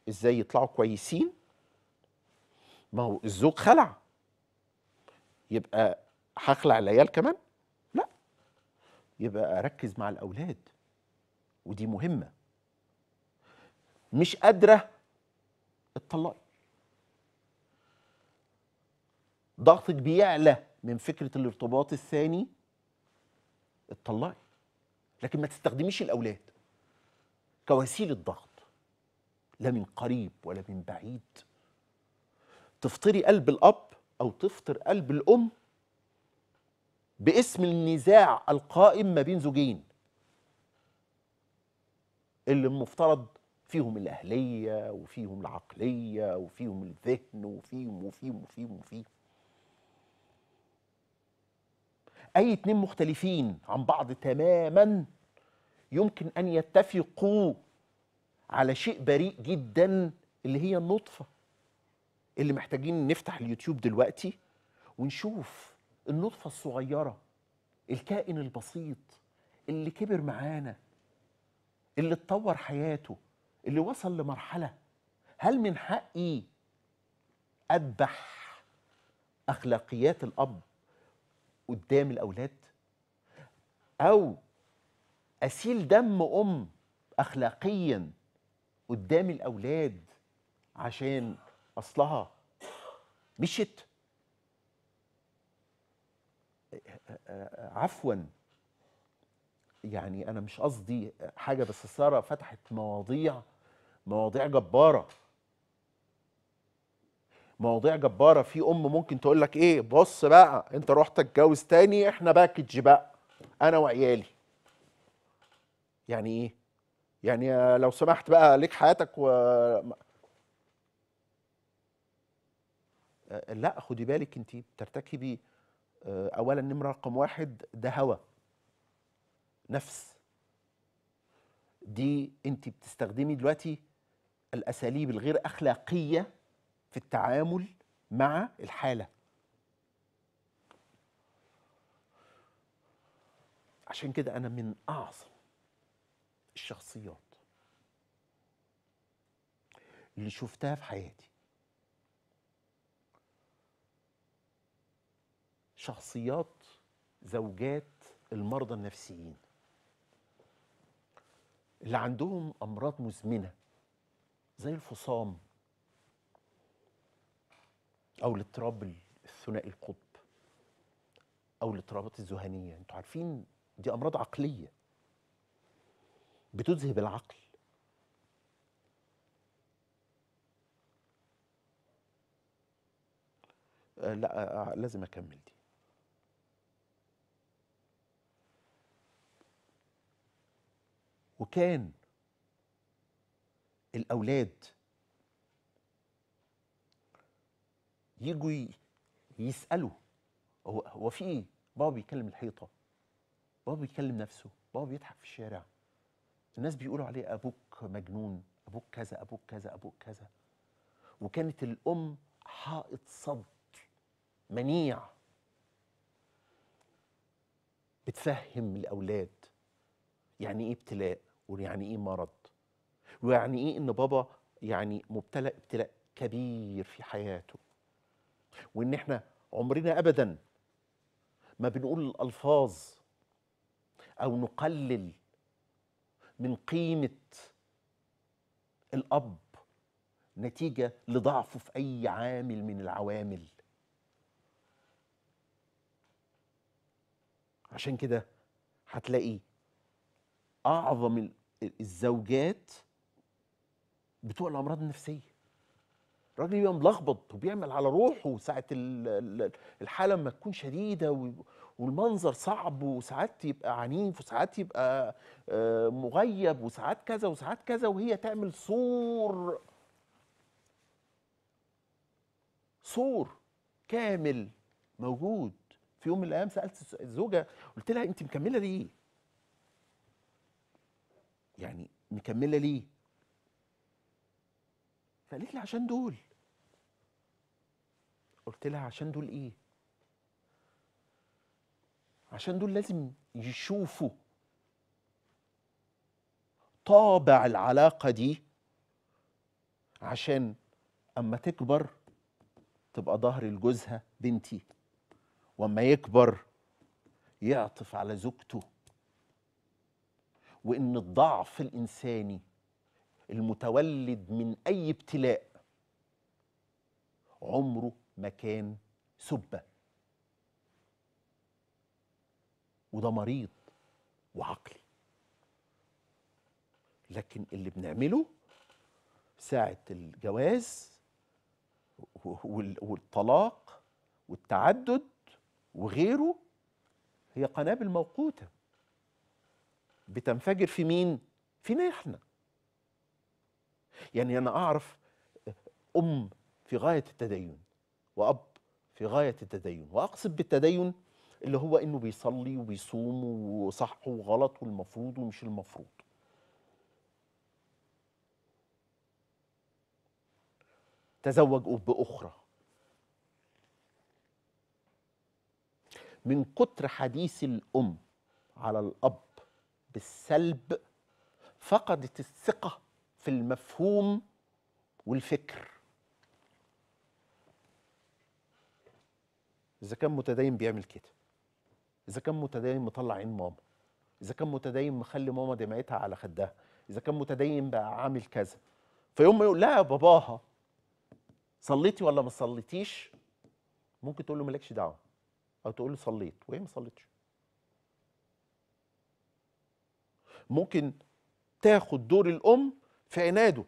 [SPEAKER 1] ازاي يطلعوا كويسين ما هو الزوج خلع يبقى هخلع العيال كمان لا يبقى اركز مع الاولاد ودي مهمه مش قادره اتطلقي ضغطك بيعلى من فكره الارتباط الثاني اتطلقي لكن ما تستخدميش الاولاد كوسيله ضغط لا من قريب ولا من بعيد تفطري قلب الاب او تفطر قلب الام باسم النزاع القائم ما بين زوجين اللي المفترض فيهم الأهلية وفيهم العقلية وفيهم الذهن وفيهم وفيهم وفيهم وفيهم أي اتنين مختلفين عن بعض تماما يمكن أن يتفقوا على شيء بريء جدا اللي هي النطفة اللي محتاجين نفتح اليوتيوب دلوقتي ونشوف النطفة الصغيرة الكائن البسيط اللي كبر معانا اللي اتطور حياته اللي وصل لمرحلة هل من حقي أذبح أخلاقيات الأب قدام الأولاد أو أسيل دم أم أخلاقيا قدام الأولاد عشان أصلها مشت عفوا يعني انا مش قصدي حاجه بس ساره فتحت مواضيع مواضيع جباره مواضيع جباره في ام ممكن تقول لك ايه بص بقى انت رحت اتجوز تاني احنا باكج بقى انا وعيالي يعني ايه يعني لو سمحت بقى ليك حياتك و أه، لا خدي بالك انت بترتكبي آه، اولا نمره رقم واحد ده هوى نفس دي انت بتستخدمي دلوقتي الاساليب الغير اخلاقيه في التعامل مع الحاله عشان كده انا من اعظم الشخصيات اللي شفتها في حياتي شخصيات زوجات المرضى النفسيين اللي عندهم امراض مزمنه زي الفصام او الاضطراب الثنائي القطب او الاضطرابات الذهانيه انتوا عارفين دي امراض عقليه بتذهب العقل آه، لا آه، لازم اكمل دي وكان الأولاد يجوا يسألوا هو هو في إيه؟ بابا بيكلم الحيطة بابا بيكلم نفسه بابا بيضحك في الشارع الناس بيقولوا عليه أبوك مجنون أبوك كذا أبوك كذا أبوك كذا وكانت الأم حائط صد منيع بتفهم الأولاد يعني ايه ابتلاء ويعني ايه مرض ويعني ايه ان بابا يعني مبتلى ابتلاء كبير في حياته وان احنا عمرنا ابدا ما بنقول الالفاظ او نقلل من قيمه الاب نتيجه لضعفه في اي عامل من العوامل عشان كده هتلاقي اعظم الزوجات بتوع الامراض النفسيه الراجل يبقى ملخبط وبيعمل على روحه ساعه الحاله لما تكون شديده والمنظر صعب وساعات يبقى عنيف وساعات يبقى آه، مغيب وساعات كذا وساعات كذا وهي تعمل صور صور كامل موجود في يوم من الايام سالت الزوجه قلت لها انت مكمله ليه؟ يعني مكمله ليه فقالت لي عشان دول قلت لها عشان دول ايه عشان دول لازم يشوفوا طابع العلاقه دي عشان اما تكبر تبقى ظهر لجوزها بنتي واما يكبر يعطف على زوجته وإن الضعف الإنساني المتولد من أي ابتلاء عمره ما كان سبة وده مريض وعقلي لكن اللي بنعمله ساعة الجواز والطلاق والتعدد وغيره هي قنابل موقوته بتنفجر في مين؟ فينا احنا. يعني انا اعرف ام في غايه التدين واب في غايه التدين واقصد بالتدين اللي هو انه بيصلي وبيصوم وصح وغلط والمفروض ومش المفروض. تزوج بأخرى من كتر حديث الأم على الأب بالسلب فقدت الثقة في المفهوم والفكر إذا كان متدين بيعمل كده إذا كان متدين مطلع عين ماما إذا كان متدين مخلي ماما دمعتها على خدها إذا كان متدين بقى عامل كذا فيوم يقول لها يا باباها صليتي ولا ما صليتيش ممكن تقول له مالكش دعوه او تقول له صليت وهي ما صليتش ممكن تاخد دور الام في عناده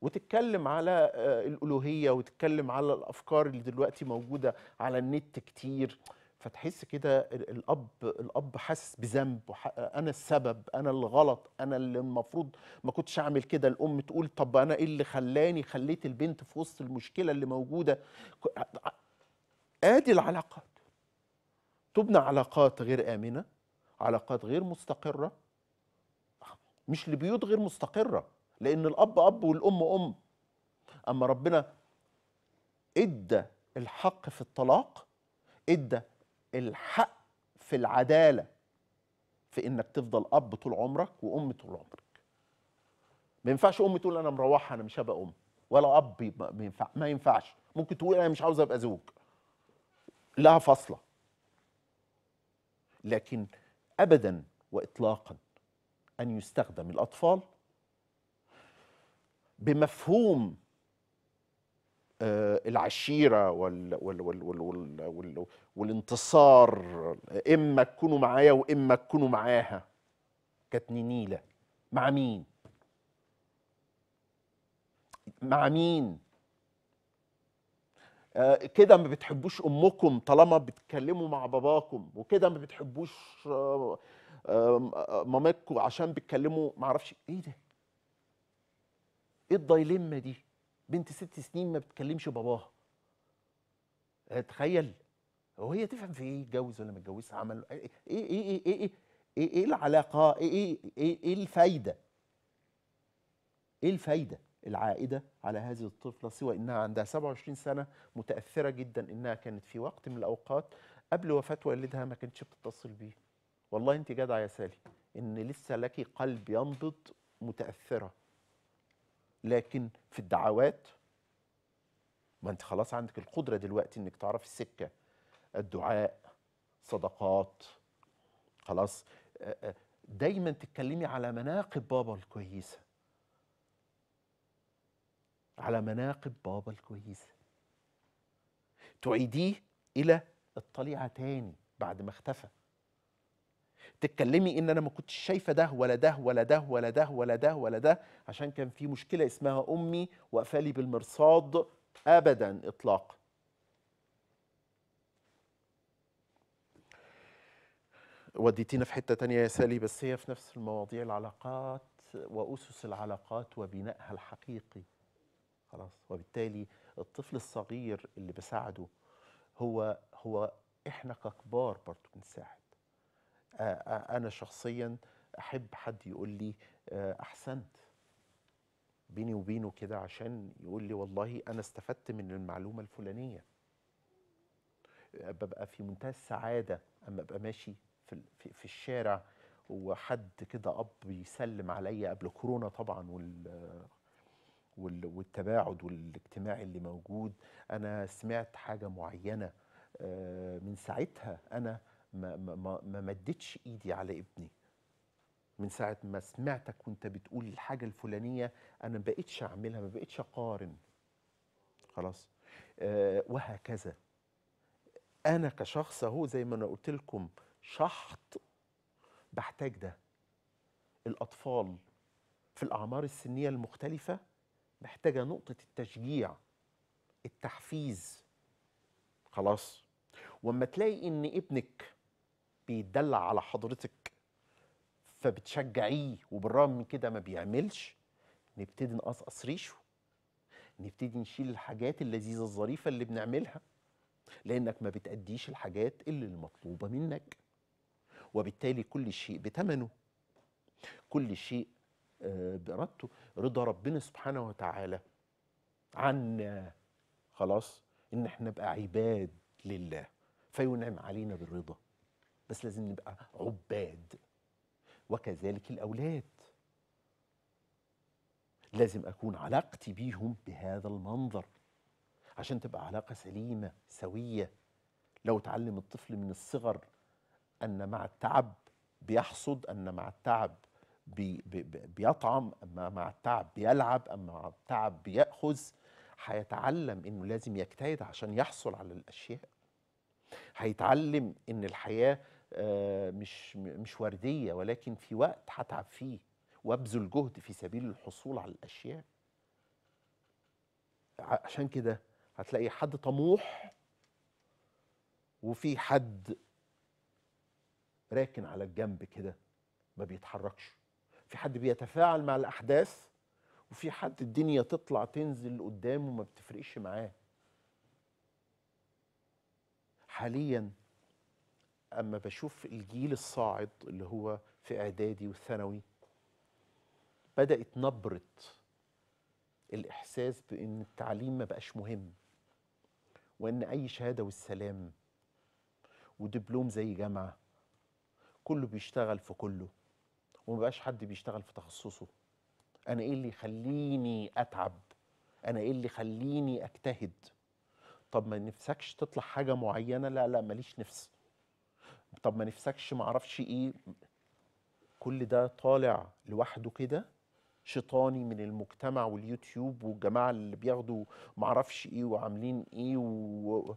[SPEAKER 1] وتتكلم على آه، الالوهيه وتتكلم على الافكار اللي دلوقتي موجوده على النت كتير فتحس كده الاب الاب حاسس بذنب انا السبب انا اللي غلط انا اللي المفروض ما كنتش اعمل كده الام تقول طب انا ايه اللي خلاني خليت البنت في وسط المشكله اللي موجوده ادي العلاقات تبنى علاقات غير امنه علاقات غير مستقره مش لبيوت غير مستقره لان الاب اب والام ام اما ربنا ادى الحق في الطلاق ادى الحق في العداله في انك تفضل اب طول عمرك وام طول عمرك ما ينفعش ام تقول انا مروحه انا مش هبقى ام ولا اب ما, ينفع ما ينفعش ممكن تقول انا مش عاوز ابقى زوج لها فاصله لكن أبدا وإطلاقا أن يستخدم الأطفال بمفهوم آه، العشيرة وال وال وال وال وال وال والانتصار إما تكونوا معايا وإما تكونوا معاها كتنينيله مع مين؟ مع مين؟ آه، كده ما بتحبوش امكم طالما بتتكلموا مع باباكم وكده ما بتحبوش آه، آه، مامتكم عشان بتكلموا ما اعرفش ايه ده ايه الدايلمه دي بنت ست سنين ما بتكلمش باباها تخيل هو هي تفهم في ايه اتجوز ولا ما اتجوزش عمل ايه ايه ايه ايه ايه ايه, إيه العلاقه ايه ايه ايه, إيه الفايده ايه الفايده العائدة على هذه الطفلة سوى أنها عندها 27 سنة متأثرة جدا أنها كانت في وقت من الأوقات قبل وفاة والدها ما كانتش بتتصل بيه والله أنت جدعه يا سالي أن لسه لك قلب ينبض متأثرة لكن في الدعوات ما أنت خلاص عندك القدرة دلوقتي أنك تعرفي السكة الدعاء صدقات خلاص دايما تتكلمي على مناقب بابا الكويسه على مناقب بابا الكويسة تعيديه إلى الطليعة تاني بعد ما اختفى تتكلمي ان انا ما كنتش شايفه ده ولا ده ولا ده ولا ده ولا ده ولا ده عشان كان في مشكله اسمها امي وقفالي بالمرصاد ابدا اطلاقا وديتينا في حته تانية يا سالي بس هي في نفس المواضيع العلاقات واسس العلاقات وبنائها الحقيقي خلاص وبالتالي الطفل الصغير اللي بساعده هو هو احنا ككبار برضو بنساعد انا شخصيا احب حد يقول لي آه، احسنت بيني وبينه كده عشان يقول لي والله انا استفدت من المعلومه الفلانيه ببقى في منتهى السعاده اما ابقى ماشي في في الشارع وحد كده اب يسلم عليا قبل كورونا طبعا وال والتباعد والاجتماعي اللي موجود انا سمعت حاجه معينه آه، من ساعتها انا ما, ما, ما مدتش ايدي على ابني من ساعه ما سمعتك وانت بتقول الحاجه الفلانيه انا ما بقتش اعملها ما بقتش اقارن خلاص آه، وهكذا انا كشخص اهو زي ما انا قلت لكم شحط بحتاج ده الاطفال في الاعمار السنيه المختلفه محتاجه نقطه التشجيع التحفيز خلاص واما تلاقي ان ابنك بيدلع على حضرتك فبتشجعيه وبالرغم من كده ما بيعملش نبتدي نقصقص ريشه نبتدي نشيل الحاجات اللذيذه الظريفه اللي بنعملها لانك ما بتأديش الحاجات اللي المطلوبه منك وبالتالي كل شيء بتمنه كل شيء بإرادته رضا ربنا سبحانه وتعالى عنا خلاص إن احنا نبقى عباد لله فينعم علينا بالرضا بس لازم نبقى عباد وكذلك الأولاد لازم أكون علاقتي بيهم بهذا المنظر عشان تبقى علاقة سليمة سوية لو تعلم الطفل من الصغر أن مع التعب بيحصد أن مع التعب بي بي بيطعم أما مع التعب بيلعب أما مع التعب بيأخذ هيتعلم إنه لازم يجتهد عشان يحصل على الأشياء هيتعلم إن الحياة آه، مش مش وردية ولكن في وقت هتعب فيه وابذل جهد في سبيل الحصول على الأشياء عشان كده هتلاقي حد طموح وفي حد راكن على الجنب كده ما بيتحركش في حد بيتفاعل مع الاحداث وفي حد الدنيا تطلع تنزل قدامه ما بتفرقش معاه حاليا اما بشوف الجيل الصاعد اللي هو في اعدادي والثانوي بدات نبره الاحساس بان التعليم ما بقاش مهم وان اي شهاده والسلام ودبلوم زي جامعه كله بيشتغل في كله ومبقاش حد بيشتغل في تخصصه انا ايه اللي يخليني اتعب انا ايه اللي يخليني اجتهد طب ما نفسكش تطلع حاجه معينه لا لا ماليش نفس طب ما نفسكش ما اعرفش ايه كل ده طالع لوحده كده شيطاني من المجتمع واليوتيوب والجماعه اللي بياخدوا ما اعرفش ايه وعاملين ايه و...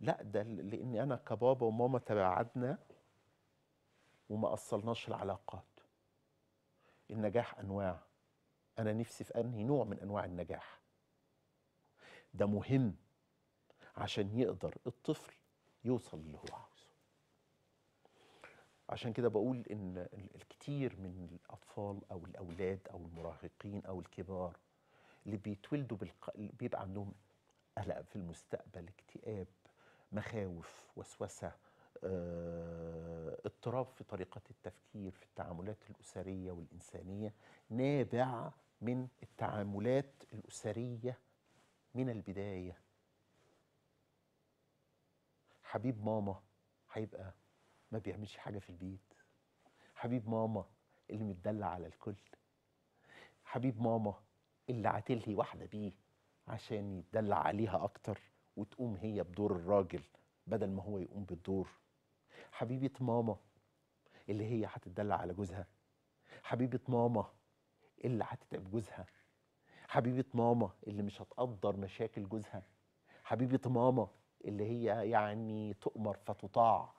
[SPEAKER 1] لا ده لان انا كبابا وماما تبعدنا وما اصلناش العلاقات النجاح انواع انا نفسي في انهي نوع من انواع النجاح ده مهم عشان يقدر الطفل يوصل اللي هو عاوزه عشان كده بقول ان الكتير من الاطفال او الاولاد او المراهقين او الكبار اللي بيتولدوا بالق... بيبقى عندهم قلق في المستقبل اكتئاب مخاوف وسوسه آه، اضطراب في طريقة التفكير في التعاملات الأسرية والإنسانية نابع من التعاملات الأسرية من البداية حبيب ماما هيبقى ما بيعملش حاجة في البيت حبيب ماما اللي متدلع على الكل حبيب ماما اللي عاتلهي واحدة بيه عشان يتدلع عليها أكتر وتقوم هي بدور الراجل بدل ما هو يقوم بالدور حبيبة ماما اللي هي هتتدلع على جوزها حبيبة ماما اللي هتتعب جوزها حبيبة ماما اللي مش هتقدر مشاكل جوزها حبيبة ماما اللي هي يعني تؤمر فتطاع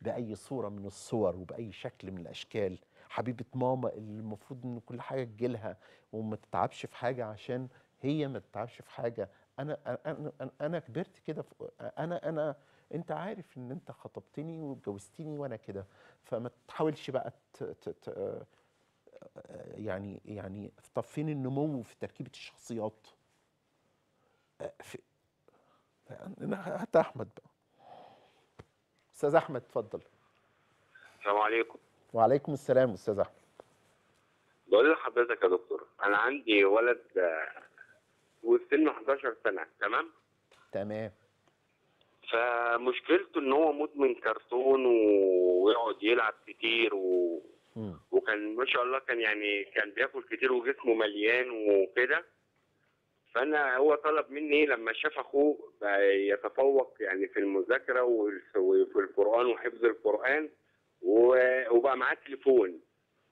[SPEAKER 1] بأي صورة من الصور وبأي شكل من الأشكال حبيبة ماما اللي المفروض إن كل حاجة تجيلها وما تتعبش في حاجة عشان هي ما تتعبش في حاجة أنا أنا أنا, أنا كبرت كده أنا أنا انت عارف ان انت خطبتني واتجوزتني وانا كده فما تحاولش بقى ت ت ت آه، يعني يعني طب فين النمو في تركيبه الشخصيات؟ آه، في يعني حتى احمد بقى استاذ احمد اتفضل السلام عليكم وعليكم السلام استاذ احمد
[SPEAKER 2] بقول لحضرتك يا دكتور انا عندي ولد آه، وسنه 11 سنه تمام تمام فمشكلته ان هو مدمن كرتون ويقعد يلعب كتير و... وكان ما شاء الله كان يعني كان بياكل كتير وجسمه مليان وكده فانا هو طلب مني لما شاف اخوه يتفوق يعني في المذاكره وفي القران وحفظ القران وبقى معاه تليفون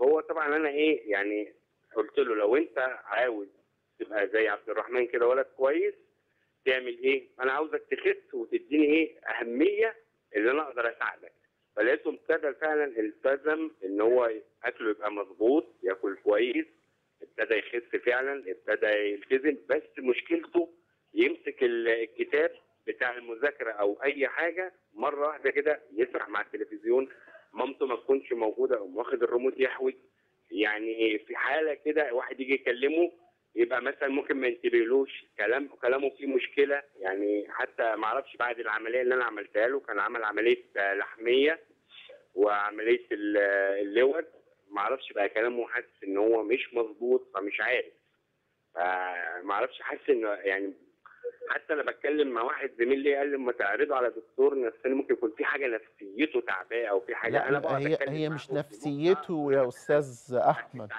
[SPEAKER 2] هو طبعا انا ايه يعني قلت له لو انت عاوز تبقى زي عبد الرحمن كده ولد كويس تعمل ايه؟ انا عاوزك تخس وتديني ايه؟ اهميه اللي انا اقدر اساعدك. فلقيته ابتدى فعلا التزم ان هو اكله يبقى مظبوط، ياكل كويس، ابتدى يخس فعلا، ابتدى يلتزم بس مشكلته يمسك الكتاب بتاع المذاكره او اي حاجه مره واحده كده يسرح مع التلفزيون مامته ما تكونش موجوده او واخد الريموت يحوي يعني في حاله كده واحد يجي يكلمه يبقى مثلا ممكن ما ينتبهلوش كلام كلامه فيه مشكله يعني حتى ما اعرفش بعد العمليه اللي انا عملتها له كان عمل عمليه لحميه وعمليه اللور ما اعرفش بقى كلامه حاسس ان هو مش مظبوط فمش عارف ما اعرفش حاسس ان يعني حتى انا بتكلم مع واحد زميلي قال لي ما تعرضه على دكتور نفساني ممكن يكون في حاجه نفسيته تعباه او في حاجه لا انا بقى هي
[SPEAKER 1] هي مش نفسيته يا استاذ احمد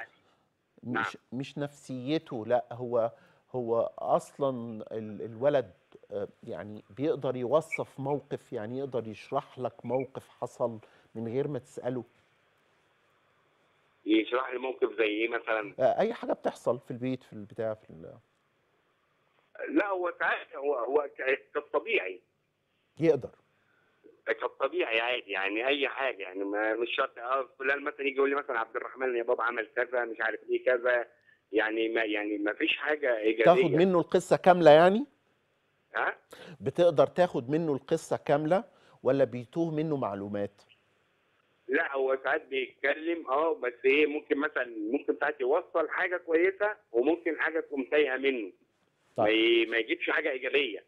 [SPEAKER 1] نعم. مش, مش نفسيته لا هو هو اصلا الولد آه، يعني بيقدر يوصف موقف يعني يقدر يشرح لك موقف حصل من غير ما تساله
[SPEAKER 2] يشرح لي موقف زي ايه مثلا
[SPEAKER 1] آه، اي حاجه بتحصل في البيت في البتاع في ال...
[SPEAKER 2] لا هو هو هو كالطبيعي يقدر كالطبيعي عادي يعني اي حاجه يعني ما مش شرط اه فلان مثلا يجي يقول لي مثلا عبد الرحمن يا بابا عمل كذا مش عارف ايه كذا يعني ما يعني ما فيش حاجه ايجابيه تاخد منه
[SPEAKER 1] القصه كامله يعني؟ ها؟ بتقدر تاخد منه القصه كامله ولا بيتوه منه معلومات؟
[SPEAKER 2] لا هو ساعات بيتكلم اه بس ايه ممكن مثلا ممكن ساعات يوصل حاجه كويسه وممكن حاجه تكون تايهه منه طيب. ما يجيبش حاجه ايجابيه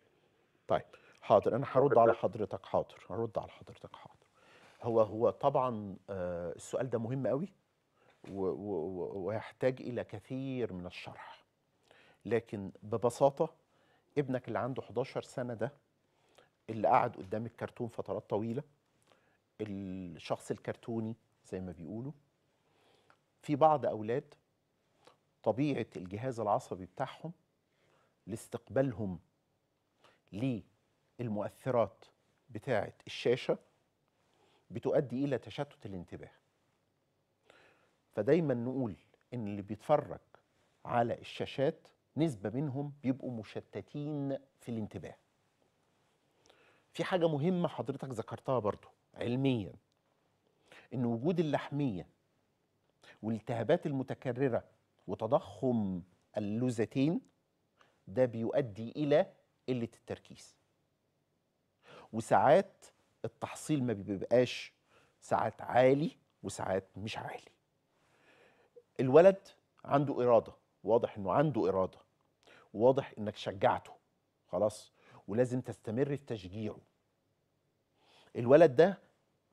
[SPEAKER 1] طيب حاضر انا هرد على حضرتك حاضر هرد على حضرتك حاضر هو هو طبعا آه، السؤال ده مهم قوي ويحتاج الى كثير من الشرح لكن ببساطه ابنك اللي عنده 11 سنه ده اللي قعد قدام الكرتون فترات طويله الشخص الكرتوني زي ما بيقولوا في بعض اولاد طبيعه الجهاز العصبي بتاعهم لاستقبالهم ليه المؤثرات بتاعة الشاشة بتؤدي إلى تشتت الانتباه فدايما نقول إن اللي بيتفرج على الشاشات نسبة منهم بيبقوا مشتتين في الانتباه في حاجة مهمة حضرتك ذكرتها برضو علميا إن وجود اللحمية والالتهابات المتكررة وتضخم اللوزتين ده بيؤدي إلى قلة التركيز وساعات التحصيل ما بيبقاش ساعات عالي وساعات مش عالي الولد عنده إرادة واضح إنه عنده إرادة واضح إنك شجعته خلاص ولازم تستمر في تشجيعه الولد ده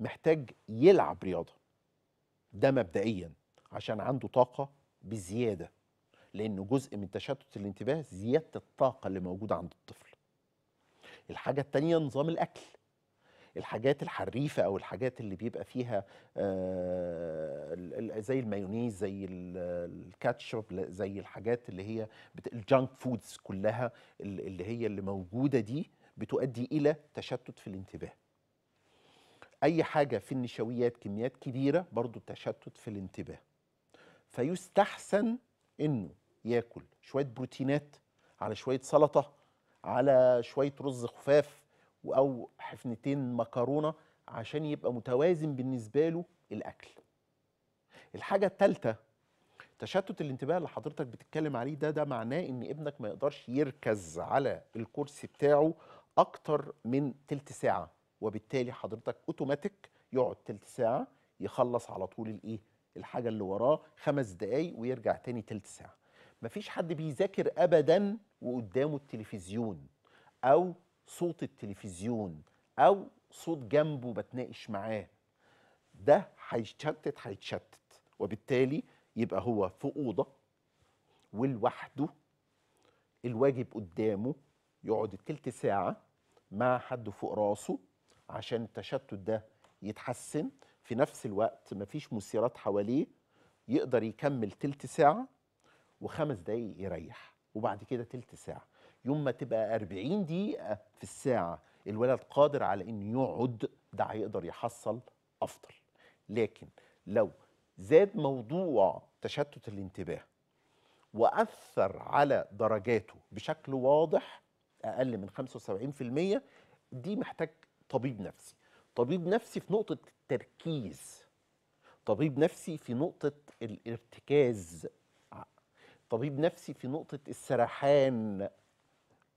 [SPEAKER 1] محتاج يلعب رياضة ده مبدئيا عشان عنده طاقة بزيادة لأنه جزء من تشتت الانتباه زيادة الطاقة اللي موجودة عند الطفل الحاجه التانيه نظام الاكل الحاجات الحريفه او الحاجات اللي بيبقى فيها آه، زي المايونيز زي الكاتشب زي الحاجات اللي هي الجانك فودز كلها اللي هي اللي موجوده دي بتؤدي الى تشتت في الانتباه اي حاجه في النشويات كميات كبيره برضو تشتت في الانتباه فيستحسن انه ياكل شويه بروتينات على شويه سلطه على شويه رز خفاف او حفنتين مكرونه عشان يبقى متوازن بالنسبه له الاكل الحاجه الثالثه تشتت الانتباه اللي حضرتك بتتكلم عليه ده ده معناه ان ابنك ما يقدرش يركز على الكرسي بتاعه اكتر من تلت ساعه وبالتالي حضرتك اوتوماتيك يقعد تلت ساعه يخلص على طول الايه الحاجه اللي وراه خمس دقايق ويرجع تاني تلت ساعه مفيش حد بيذاكر ابدا وقدامه التلفزيون او صوت التلفزيون او صوت جنبه بتناقش معاه ده هيتشتت هيتشتت وبالتالي يبقى هو في اوضه ولوحده الواجب قدامه يقعد التلت ساعه مع حد فوق راسه عشان التشتت ده يتحسن في نفس الوقت مفيش مثيرات حواليه يقدر يكمل تلت ساعه وخمس دقايق يريح وبعد كده تلت ساعة يوم ما تبقى 40 دقيقة في الساعة الولد قادر على انه يقعد ده هيقدر يحصل افضل لكن لو زاد موضوع تشتت الانتباه واثر على درجاته بشكل واضح اقل من 75% دي محتاج طبيب نفسي طبيب نفسي في نقطه التركيز طبيب نفسي في نقطه الارتكاز طبيب نفسي في نقطه السرحان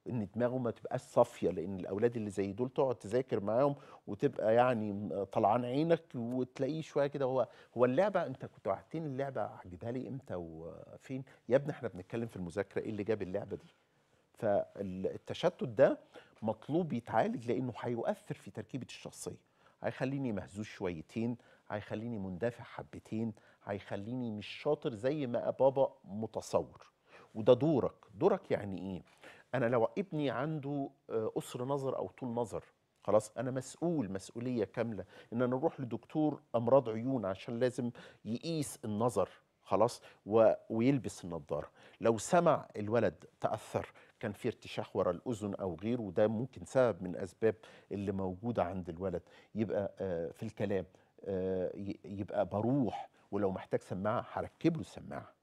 [SPEAKER 1] ان دماغه ما تبقاش صافيه لان الاولاد اللي زي دول تقعد تذاكر معاهم وتبقى يعني طلعان عينك وتلاقيه شويه كده هو هو اللعبه انت كنت وعدتني اللعبه هتجيبها لي امتى وفين يا ابني احنا بنتكلم في المذاكره ايه اللي جاب اللعبه دي فالتشتت ده مطلوب يتعالج لانه هيؤثر في تركيبه الشخصيه هيخليني مهزوز شويتين هيخليني مندفع حبتين هيخليني مش شاطر زي ما بابا متصور وده دورك دورك يعني ايه انا لو ابني عنده قصر آه، نظر او طول نظر خلاص انا مسؤول مسؤوليه كامله ان انا اروح لدكتور امراض عيون عشان لازم يقيس النظر خلاص و... ويلبس النظاره لو سمع الولد تاثر كان في ارتشاح ورا الاذن او غيره وده ممكن سبب من اسباب اللي موجوده عند الولد يبقى آه، في الكلام آه، يبقى بروح ولو محتاج سماعه هركب له السماعه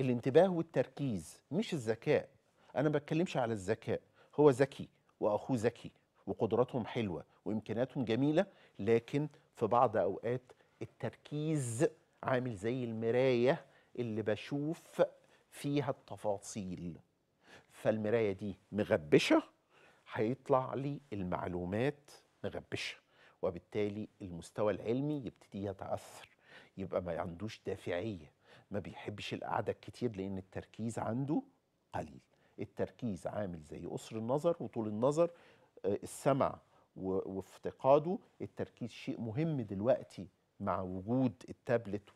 [SPEAKER 1] الانتباه والتركيز مش الذكاء انا ما بتكلمش على الذكاء هو ذكي واخوه ذكي وقدراتهم حلوه وامكانياتهم جميله لكن في بعض اوقات التركيز عامل زي المرايه اللي بشوف فيها التفاصيل فالمرايه دي مغبشه هيطلع لي المعلومات مغبشه وبالتالي المستوى العلمي يبتدي يتاثر يبقى ما عندوش دافعيه ما بيحبش القعده الكتير لان التركيز عنده قليل التركيز عامل زي قصر النظر وطول النظر آه، السمع وافتقاده التركيز شيء مهم دلوقتي مع وجود التابلت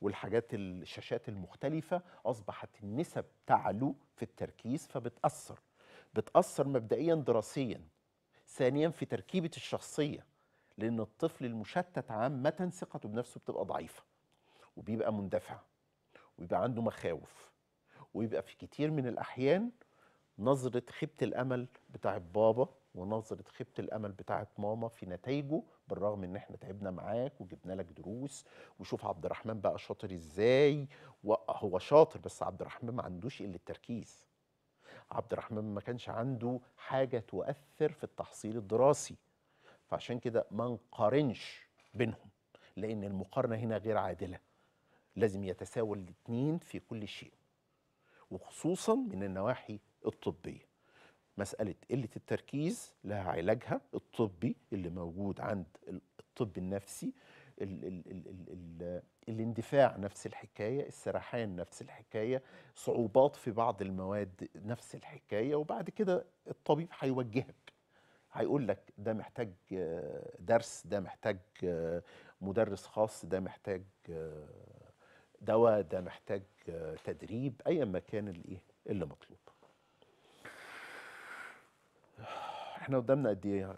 [SPEAKER 1] والحاجات الشاشات المختلفة أصبحت النسب تعلو في التركيز فبتأثر بتأثر مبدئيا دراسيا ثانيا في تركيبة الشخصية لأن الطفل المشتت عامة ثقته بنفسه بتبقى ضعيفة وبيبقى مندفع ويبقى عنده مخاوف ويبقى في كتير من الأحيان نظرة خيبة الأمل بتاعت بابا ونظرة خيبة الأمل بتاعت ماما في نتائجه بالرغم إن إحنا تعبنا معاك وجبنا لك دروس وشوف عبد الرحمن بقى شاطر إزاي وهو شاطر بس عبد الرحمن ما عندوش إلا التركيز عبد الرحمن ما كانش عنده حاجة تؤثر في التحصيل الدراسي فعشان كده ما نقارنش بينهم لأن المقارنة هنا غير عادلة لازم يتساوى الاثنين في كل شيء وخصوصا من النواحي الطبية مسألة قلة التركيز لها علاجها الطبي اللي موجود عند الطب النفسي ال ال ال ال ال الاندفاع نفس الحكاية السرحان نفس الحكاية صعوبات في بعض المواد نفس الحكاية وبعد كده الطبيب هيوجهك هيقول لك ده محتاج آه، درس ده محتاج آه، مدرس خاص ده محتاج آه، دواء ده محتاج تدريب ايا ما كان الايه اللي مطلوب احنا قدامنا قد ايه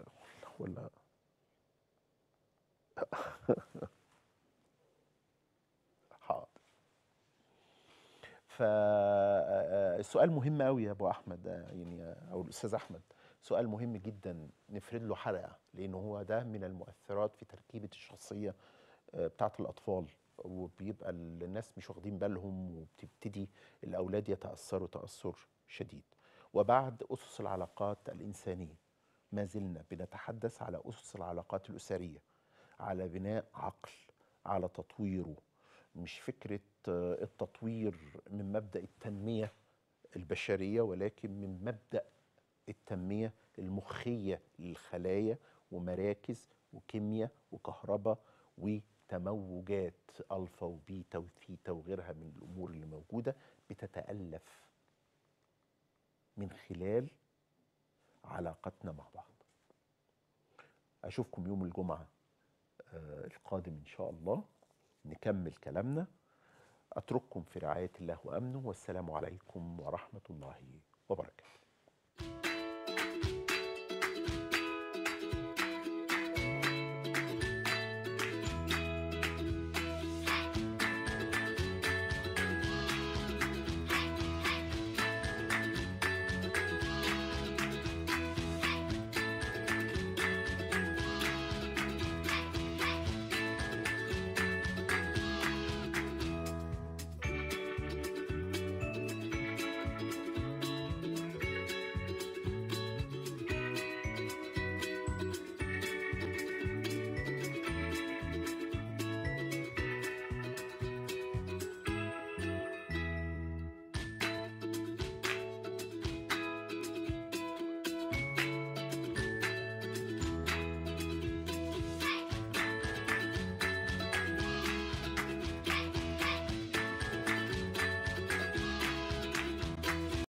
[SPEAKER 1] ولا حاضر فالسؤال مهم قوي يا ابو احمد يعني او الاستاذ احمد سؤال مهم جدا نفرد له حلقه لأنه هو ده من المؤثرات في تركيبه الشخصيه آه، بتاعه الاطفال وبيبقى الناس مش واخدين بالهم وبتبتدي الاولاد يتاثروا تاثر شديد وبعد اسس العلاقات الانسانيه ما زلنا بنتحدث على اسس العلاقات الاسريه على بناء عقل على تطويره مش فكره آه، التطوير من مبدا التنميه البشريه ولكن من مبدا التنمية المخية للخلايا ومراكز وكيمياء وكهرباء وتموجات ألفا وبيتا وثيتا وغيرها من الأمور اللي موجودة بتتألف من خلال علاقتنا مع بعض أشوفكم يوم الجمعة آه، القادم إن شاء الله نكمل كلامنا أترككم في رعاية الله وأمنه والسلام عليكم ورحمة الله وبركاته